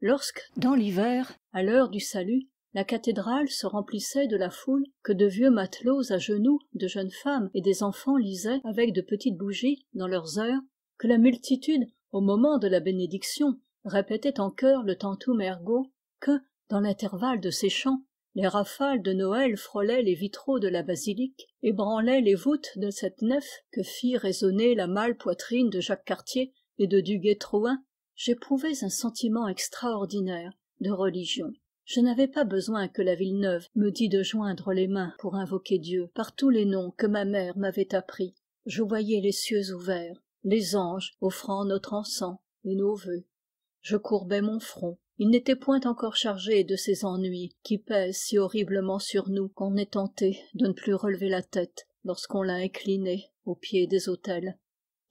lorsque dans l'hiver à l'heure du salut la cathédrale se remplissait de la foule que de vieux matelots à genoux de jeunes femmes et des enfants lisaient avec de petites bougies dans leurs heures que la multitude au moment de la bénédiction répétait en chœur le tantum ergo que dans l'intervalle de ces chants les rafales de noël frôlaient les vitraux de la basilique ébranlaient les voûtes de cette nef que fit résonner la mâle poitrine de jacques cartier et de duguay trouin j'éprouvais un sentiment extraordinaire de religion je n'avais pas besoin que la villeneuve me dît de joindre les mains pour invoquer dieu par tous les noms que ma mère m'avait appris je voyais les cieux ouverts les anges offrant notre encens et nos vœux je courbais mon front il n'était point encore chargé de ces ennuis qui pèsent si horriblement sur nous qu'on est tenté de ne plus relever la tête lorsqu'on l'a inclinée au pied des autels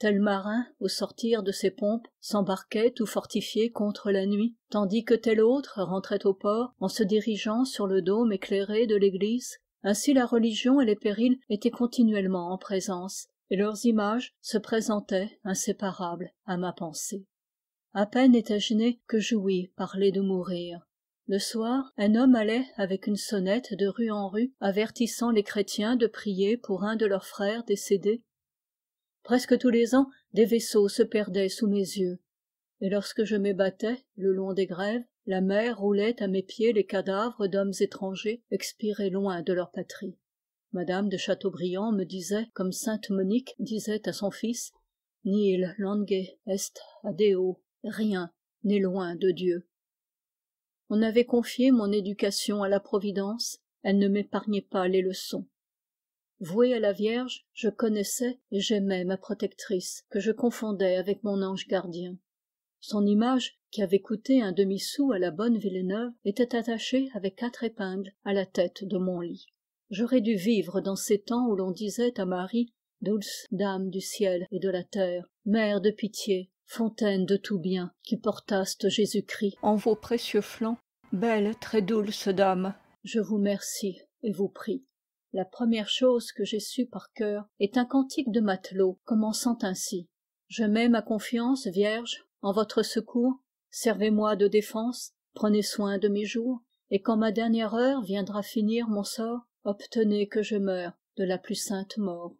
tel marin au sortir de ses pompes s'embarquait tout fortifié contre la nuit tandis que tel autre rentrait au port en se dirigeant sur le dôme éclairé de l'église ainsi la religion et les périls étaient continuellement en présence et leurs images se présentaient inséparables à ma pensée à peine étais-je né que jouis parler de mourir le soir un homme allait avec une sonnette de rue en rue avertissant les chrétiens de prier pour un de leurs frères décédés presque tous les ans des vaisseaux se perdaient sous mes yeux et lorsque je m'ébattais le long des grèves la mer roulait à mes pieds les cadavres d'hommes étrangers expirés loin de leur patrie Madame de chateaubriand me disait comme sainte monique disait à son fils N'il langue est adeo rien n'est loin de dieu on avait confié mon éducation à la providence elle ne m'épargnait pas les leçons Vouée à la vierge je connaissais et j'aimais ma protectrice que je confondais avec mon ange gardien son image qui avait coûté un demi-sou à la bonne villeneuve était attachée avec quatre épingles à la tête de mon lit j'aurais dû vivre dans ces temps où l'on disait à marie douce dame du ciel et de la terre mère de pitié fontaine de tout bien qui portaste jésus-christ en vos précieux flancs belle très douce dame je vous remercie et vous prie la première chose que j'ai su par cœur est un cantique de matelot commençant ainsi je mets ma confiance vierge en votre secours servez-moi de défense prenez soin de mes jours et quand ma dernière heure viendra finir mon sort obtenez que je meure de la plus sainte mort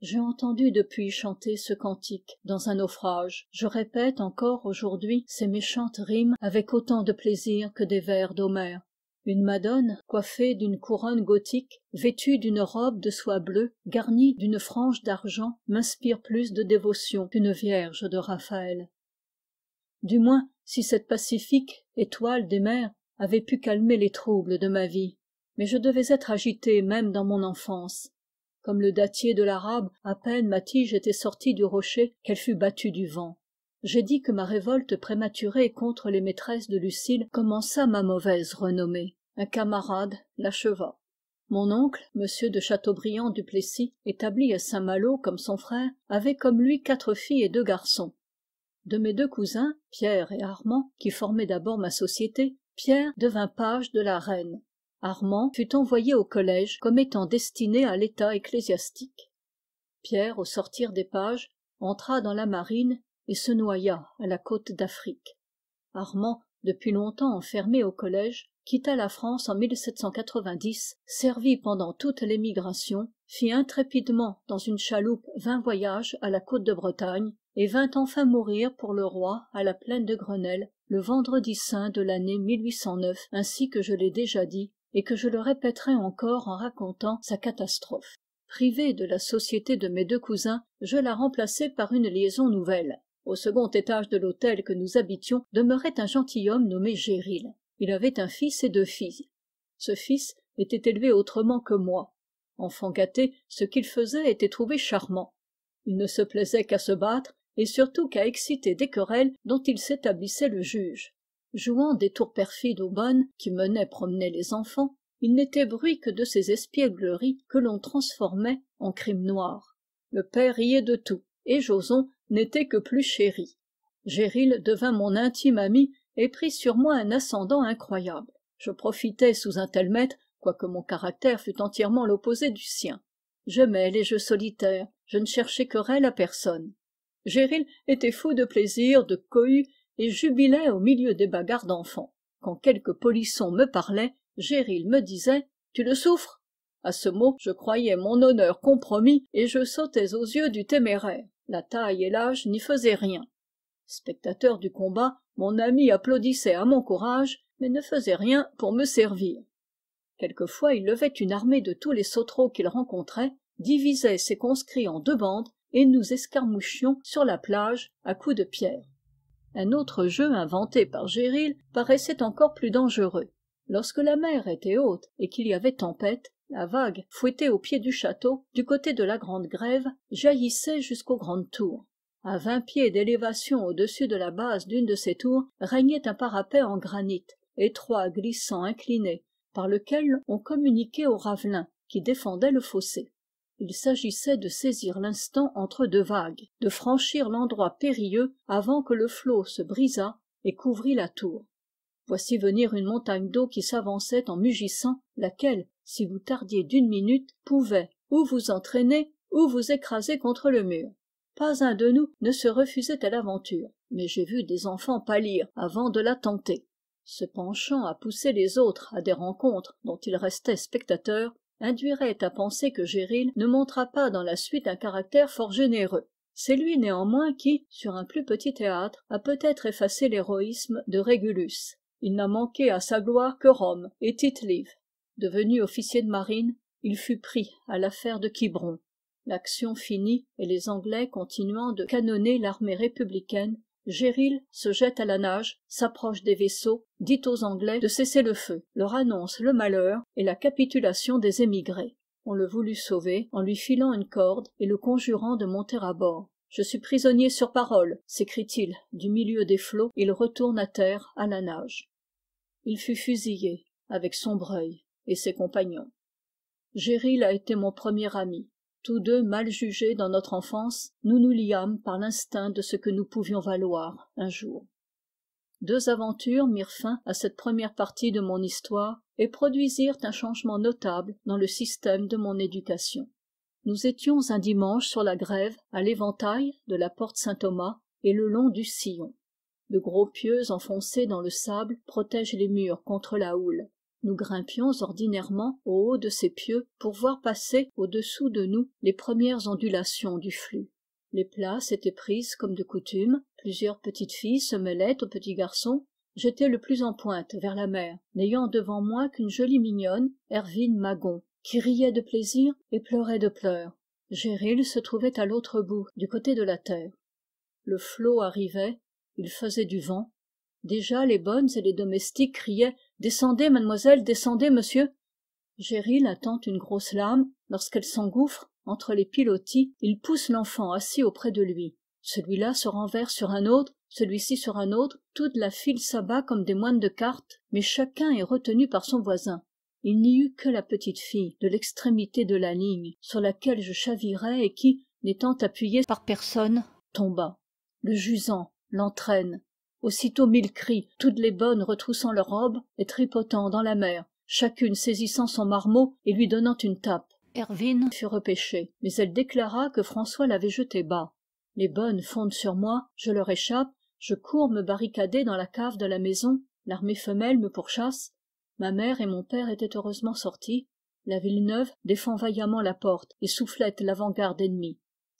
j'ai entendu depuis chanter ce cantique dans un naufrage je répète encore aujourd'hui ces méchantes rimes avec autant de plaisir que des vers d'homère une madone coiffée d'une couronne gothique vêtue d'une robe de soie bleue garnie d'une frange d'argent m'inspire plus de dévotion qu'une vierge de raphaël du moins si cette pacifique étoile des mers avait pu calmer les troubles de ma vie mais je devais être agitée même dans mon enfance comme le dattier de l'arabe à peine ma tige était sortie du rocher qu'elle fut battue du vent j'ai dit que ma révolte prématurée contre les maîtresses de lucile commença ma mauvaise renommée un camarade l'acheva mon oncle m de Chateaubriand du plessis établi à saint-malo comme son frère avait comme lui quatre filles et deux garçons de mes deux cousins pierre et armand qui formaient d'abord ma société pierre devint page de la reine armand fut envoyé au collège comme étant destiné à l'état ecclésiastique pierre au sortir des pages entra dans la marine et se noya à la côte d'afrique armand depuis longtemps enfermé au collège quitta la france en servit pendant toute l'émigration fit intrépidement dans une chaloupe vingt voyages à la côte de bretagne et vint enfin mourir pour le roi à la plaine de grenelle le vendredi saint de l'année ainsi que je l'ai déjà dit et que je le répéterai encore en racontant sa catastrophe privé de la société de mes deux cousins je la remplaçai par une liaison nouvelle au second étage de l'hôtel que nous habitions demeurait un gentilhomme nommé géril il avait un fils et deux filles ce fils était élevé autrement que moi enfant gâté ce qu'il faisait était trouvé charmant il ne se plaisait qu'à se battre et surtout qu'à exciter des querelles dont il s'établissait le juge jouant des tours perfides aux bonnes qui menaient promener les enfants il n'était bruit que de ces espiègleries que l'on transformait en crimes noirs le père riait de tout et joson n'était que plus chéri géril devint mon intime ami et prit sur moi un ascendant incroyable je profitais sous un tel maître quoique mon caractère fût entièrement l'opposé du sien j'aimais les jeux solitaires je ne cherchais querelle à personne géril était fou de plaisir de cohue et jubilait au milieu des bagarres d'enfants quand quelque polisson me parlait géril me disait tu le souffres à ce mot je croyais mon honneur compromis et je sautais aux yeux du téméraire la taille et l'âge n'y faisaient rien spectateur du combat mon ami applaudissait à mon courage mais ne faisait rien pour me servir quelquefois il levait une armée de tous les sautereaux qu'il rencontrait divisait ses conscrits en deux bandes et nous escarmouchions sur la plage à coups de pierre. un autre jeu inventé par Géril paraissait encore plus dangereux lorsque la mer était haute et qu'il y avait tempête la vague fouettée au pied du château du côté de la grande grève jaillissait jusqu'aux grandes tours à vingt pieds d'élévation au-dessus de la base d'une de ces tours régnait un parapet en granit étroit glissant incliné par lequel on communiquait au ravelin qui défendait le fossé il s'agissait de saisir l'instant entre deux vagues de franchir l'endroit périlleux avant que le flot se brisât et couvrit la tour voici venir une montagne d'eau qui s'avançait en mugissant laquelle si vous tardiez d'une minute pouvait ou vous entraîner ou vous écraser contre le mur pas un de nous ne se refusait à l'aventure mais j'ai vu des enfants pâlir avant de la tenter Ce penchant à pousser les autres à des rencontres dont ils restaient spectateurs induirait à penser que Géril ne montra pas dans la suite un caractère fort généreux c'est lui néanmoins qui sur un plus petit théâtre a peut-être effacé l'héroïsme de régulus il n'a manqué à sa gloire que rome et tite devenu officier de marine il fut pris à l'affaire de quiberon l'action finie et les anglais continuant de canonner l'armée républicaine Géril se jette à la nage s'approche des vaisseaux dit aux anglais de cesser le feu leur annonce le malheur et la capitulation des émigrés on le voulut sauver en lui filant une corde et le conjurant de monter à bord je suis prisonnier sur parole sécrie il du milieu des flots il retourne à terre à la nage il fut fusillé avec son breuil et ses compagnons géril a été mon premier ami tous deux mal jugés dans notre enfance nous nous liâmes par l'instinct de ce que nous pouvions valoir un jour deux aventures mirent fin à cette première partie de mon histoire et produisirent un changement notable dans le système de mon éducation nous étions un dimanche sur la grève à l'éventail de la porte saint-thomas et le long du sillon de gros pieux enfoncés dans le sable protègent les murs contre la houle nous grimpions ordinairement au haut de ces pieux pour voir passer au-dessous de nous les premières ondulations du flux les places étaient prises comme de coutume plusieurs petites filles se mêlaient aux petits garçons j'étais le plus en pointe vers la mer n'ayant devant moi qu'une jolie mignonne Ervine magon qui riait de plaisir et pleurait de pleurs géril se trouvait à l'autre bout du côté de la terre le flot arrivait il faisait du vent déjà les bonnes et les domestiques criaient descendez mademoiselle descendez monsieur géry attend une grosse lame lorsqu'elle s'engouffre entre les pilotis il pousse l'enfant assis auprès de lui celui-là se renverse sur un autre celui-ci sur un autre toute la file s'abat comme des moines de cartes mais chacun est retenu par son voisin il n'y eut que la petite fille de l'extrémité de la ligne sur laquelle je chavirais et qui n'étant appuyée par personne tomba le jusant l'entraîne aussitôt mille cris toutes les bonnes retroussant leurs robes et tripotant dans la mer chacune saisissant son marmot et lui donnant une tape hervine fut repêchée mais elle déclara que françois l'avait jeté bas les bonnes fondent sur moi je leur échappe je cours me barricader dans la cave de la maison l'armée femelle me pourchasse ma mère et mon père étaient heureusement sortis la villeneuve défend vaillamment la porte et soufflette l'avant-garde ennemie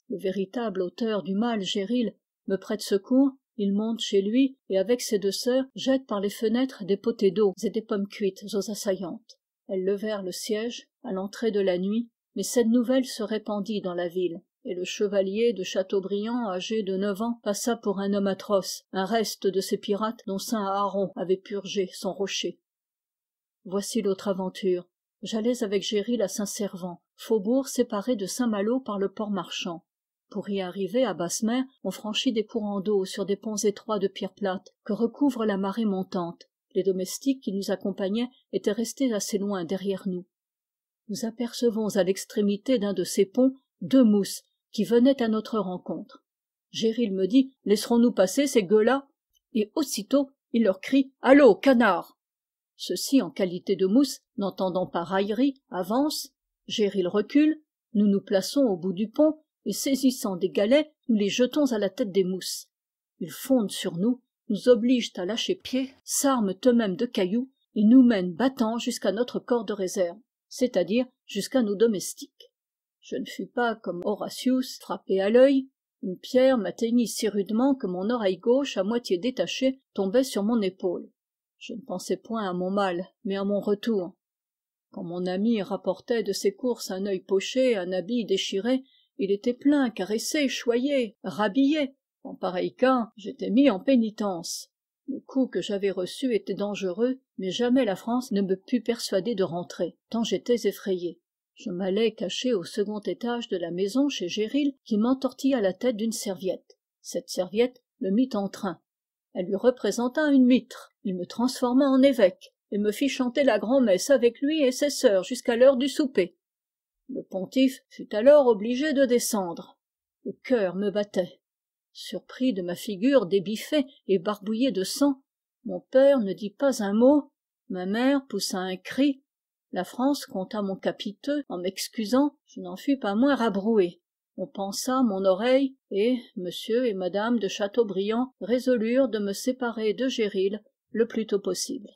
le véritable auteur du mal géril me prête secours il monte chez lui et avec ses deux sœurs jette par les fenêtres des potées d'eau et des pommes cuites aux assaillantes elles levèrent le siège à l'entrée de la nuit mais cette nouvelle se répandit dans la ville et le chevalier de chateaubriand âgé de neuf ans passa pour un homme atroce un reste de ces pirates dont saint aaron avait purgé son rocher voici l'autre aventure j'allais avec géry à saint servant faubourg séparé de saint-malo par le port marchand pour y arriver à basse mer on franchit des courants d'eau sur des ponts étroits de pierres plates que recouvre la marée montante les domestiques qui nous accompagnaient étaient restés assez loin derrière nous nous apercevons à l'extrémité d'un de ces ponts deux mousses qui venaient à notre rencontre géril me dit laisserons-nous passer ces gueux là et aussitôt il leur crie allô canards ceux-ci en qualité de mousse, n'entendant pas raillerie avancent géril recule nous nous plaçons au bout du pont et saisissant des galets nous les jetons à la tête des mousses ils fondent sur nous nous obligent à lâcher pied s'arment eux-mêmes de cailloux et nous mènent battant jusqu'à notre corps de réserve c'est-à-dire jusqu'à nos domestiques je ne fus pas comme horatius frappé à l'œil une pierre m'atteignit si rudement que mon oreille gauche à moitié détachée tombait sur mon épaule je ne pensais point à mon mal mais à mon retour quand mon ami rapportait de ses courses un œil poché un habit déchiré il était plein, caressé choyé rhabillé en pareil cas j'étais mis en pénitence le coup que j'avais reçu était dangereux mais jamais la france ne me put persuader de rentrer tant j'étais effrayé je m'allai cacher au second étage de la maison chez géril qui m'entortilla la tête d'une serviette cette serviette le mit en train elle lui représenta une mitre il me transforma en évêque et me fit chanter la grand'messe avec lui et ses sœurs jusqu'à l'heure du souper le pontife fut alors obligé de descendre le cœur me battait surpris de ma figure débiffée et barbouillée de sang mon père ne dit pas un mot ma mère poussa un cri la france compta mon capiteux en m'excusant je n'en fus pas moins rabroué on pansa mon oreille et monsieur et madame de châteaubriand résolurent de me séparer de Géril le plus tôt possible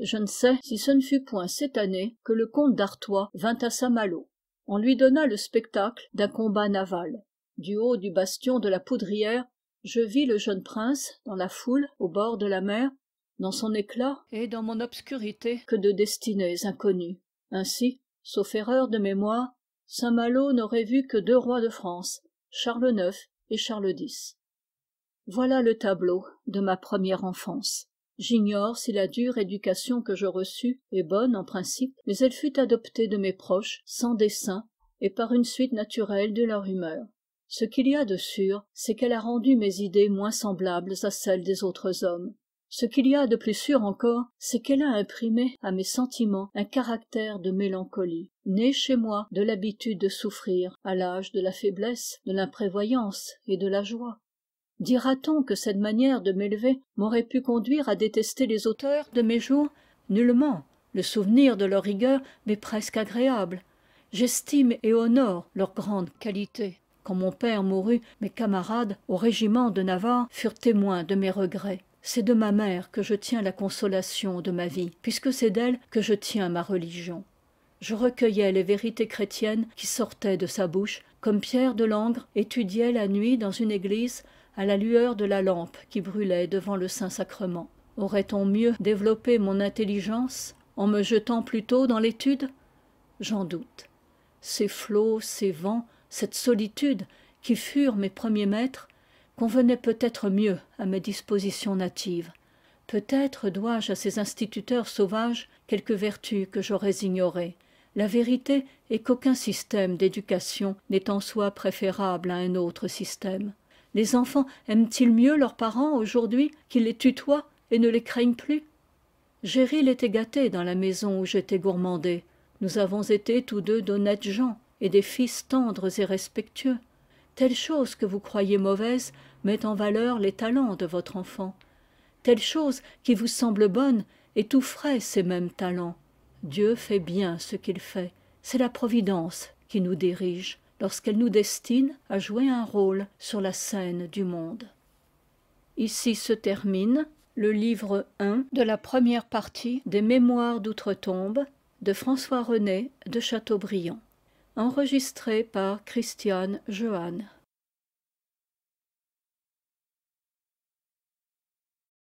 je ne sais si ce ne fut point cette année que le comte d'artois vint à saint-malo on lui donna le spectacle d'un combat naval du haut du bastion de la poudrière je vis le jeune prince dans la foule au bord de la mer dans son éclat et dans mon obscurité que de destinées inconnues ainsi sauf erreur de mémoire saint-malo n'aurait vu que deux rois de france charles ix et charles x voilà le tableau de ma première enfance j'ignore si la dure éducation que je reçus est bonne en principe mais elle fut adoptée de mes proches sans dessein et par une suite naturelle de leur humeur ce qu'il y a de sûr c'est qu'elle a rendu mes idées moins semblables à celles des autres hommes ce qu'il y a de plus sûr encore c'est qu'elle a imprimé à mes sentiments un caractère de mélancolie né chez moi de l'habitude de souffrir à l'âge de la faiblesse de l'imprévoyance et de la joie dira-t-on que cette manière de m'élever m'aurait pu conduire à détester les auteurs de mes jours nullement le souvenir de leur rigueur m'est presque agréable j'estime et honore leurs grandes qualités quand mon père mourut mes camarades au régiment de navarre furent témoins de mes regrets c'est de ma mère que je tiens la consolation de ma vie puisque c'est d'elle que je tiens ma religion je recueillais les vérités chrétiennes qui sortaient de sa bouche comme pierre de langres étudiait la nuit dans une église à la lueur de la lampe qui brûlait devant le saint-sacrement aurait-on mieux développé mon intelligence en me jetant plutôt dans l'étude j'en doute ces flots ces vents cette solitude qui furent mes premiers maîtres convenaient peut-être mieux à mes dispositions natives peut-être dois-je à ces instituteurs sauvages quelques vertus que j'aurais ignorées. la vérité est qu'aucun système d'éducation n'est en soi préférable à un autre système les enfants aiment-ils mieux leurs parents aujourd'hui qu'ils les tutoient et ne les craignent plus géril était gâté dans la maison où j'étais gourmandé nous avons été tous deux d'honnêtes gens et des fils tendres et respectueux telle chose que vous croyez mauvaise met en valeur les talents de votre enfant telle chose qui vous semble bonne étoufferait ces mêmes talents dieu fait bien ce qu'il fait c'est la providence qui nous dirige lorsqu'elle nous destine à jouer un rôle sur la scène du monde ici se termine le livre i de la première partie des mémoires d'outre-tombe de françois rené de chateaubriand enregistré par christiane johann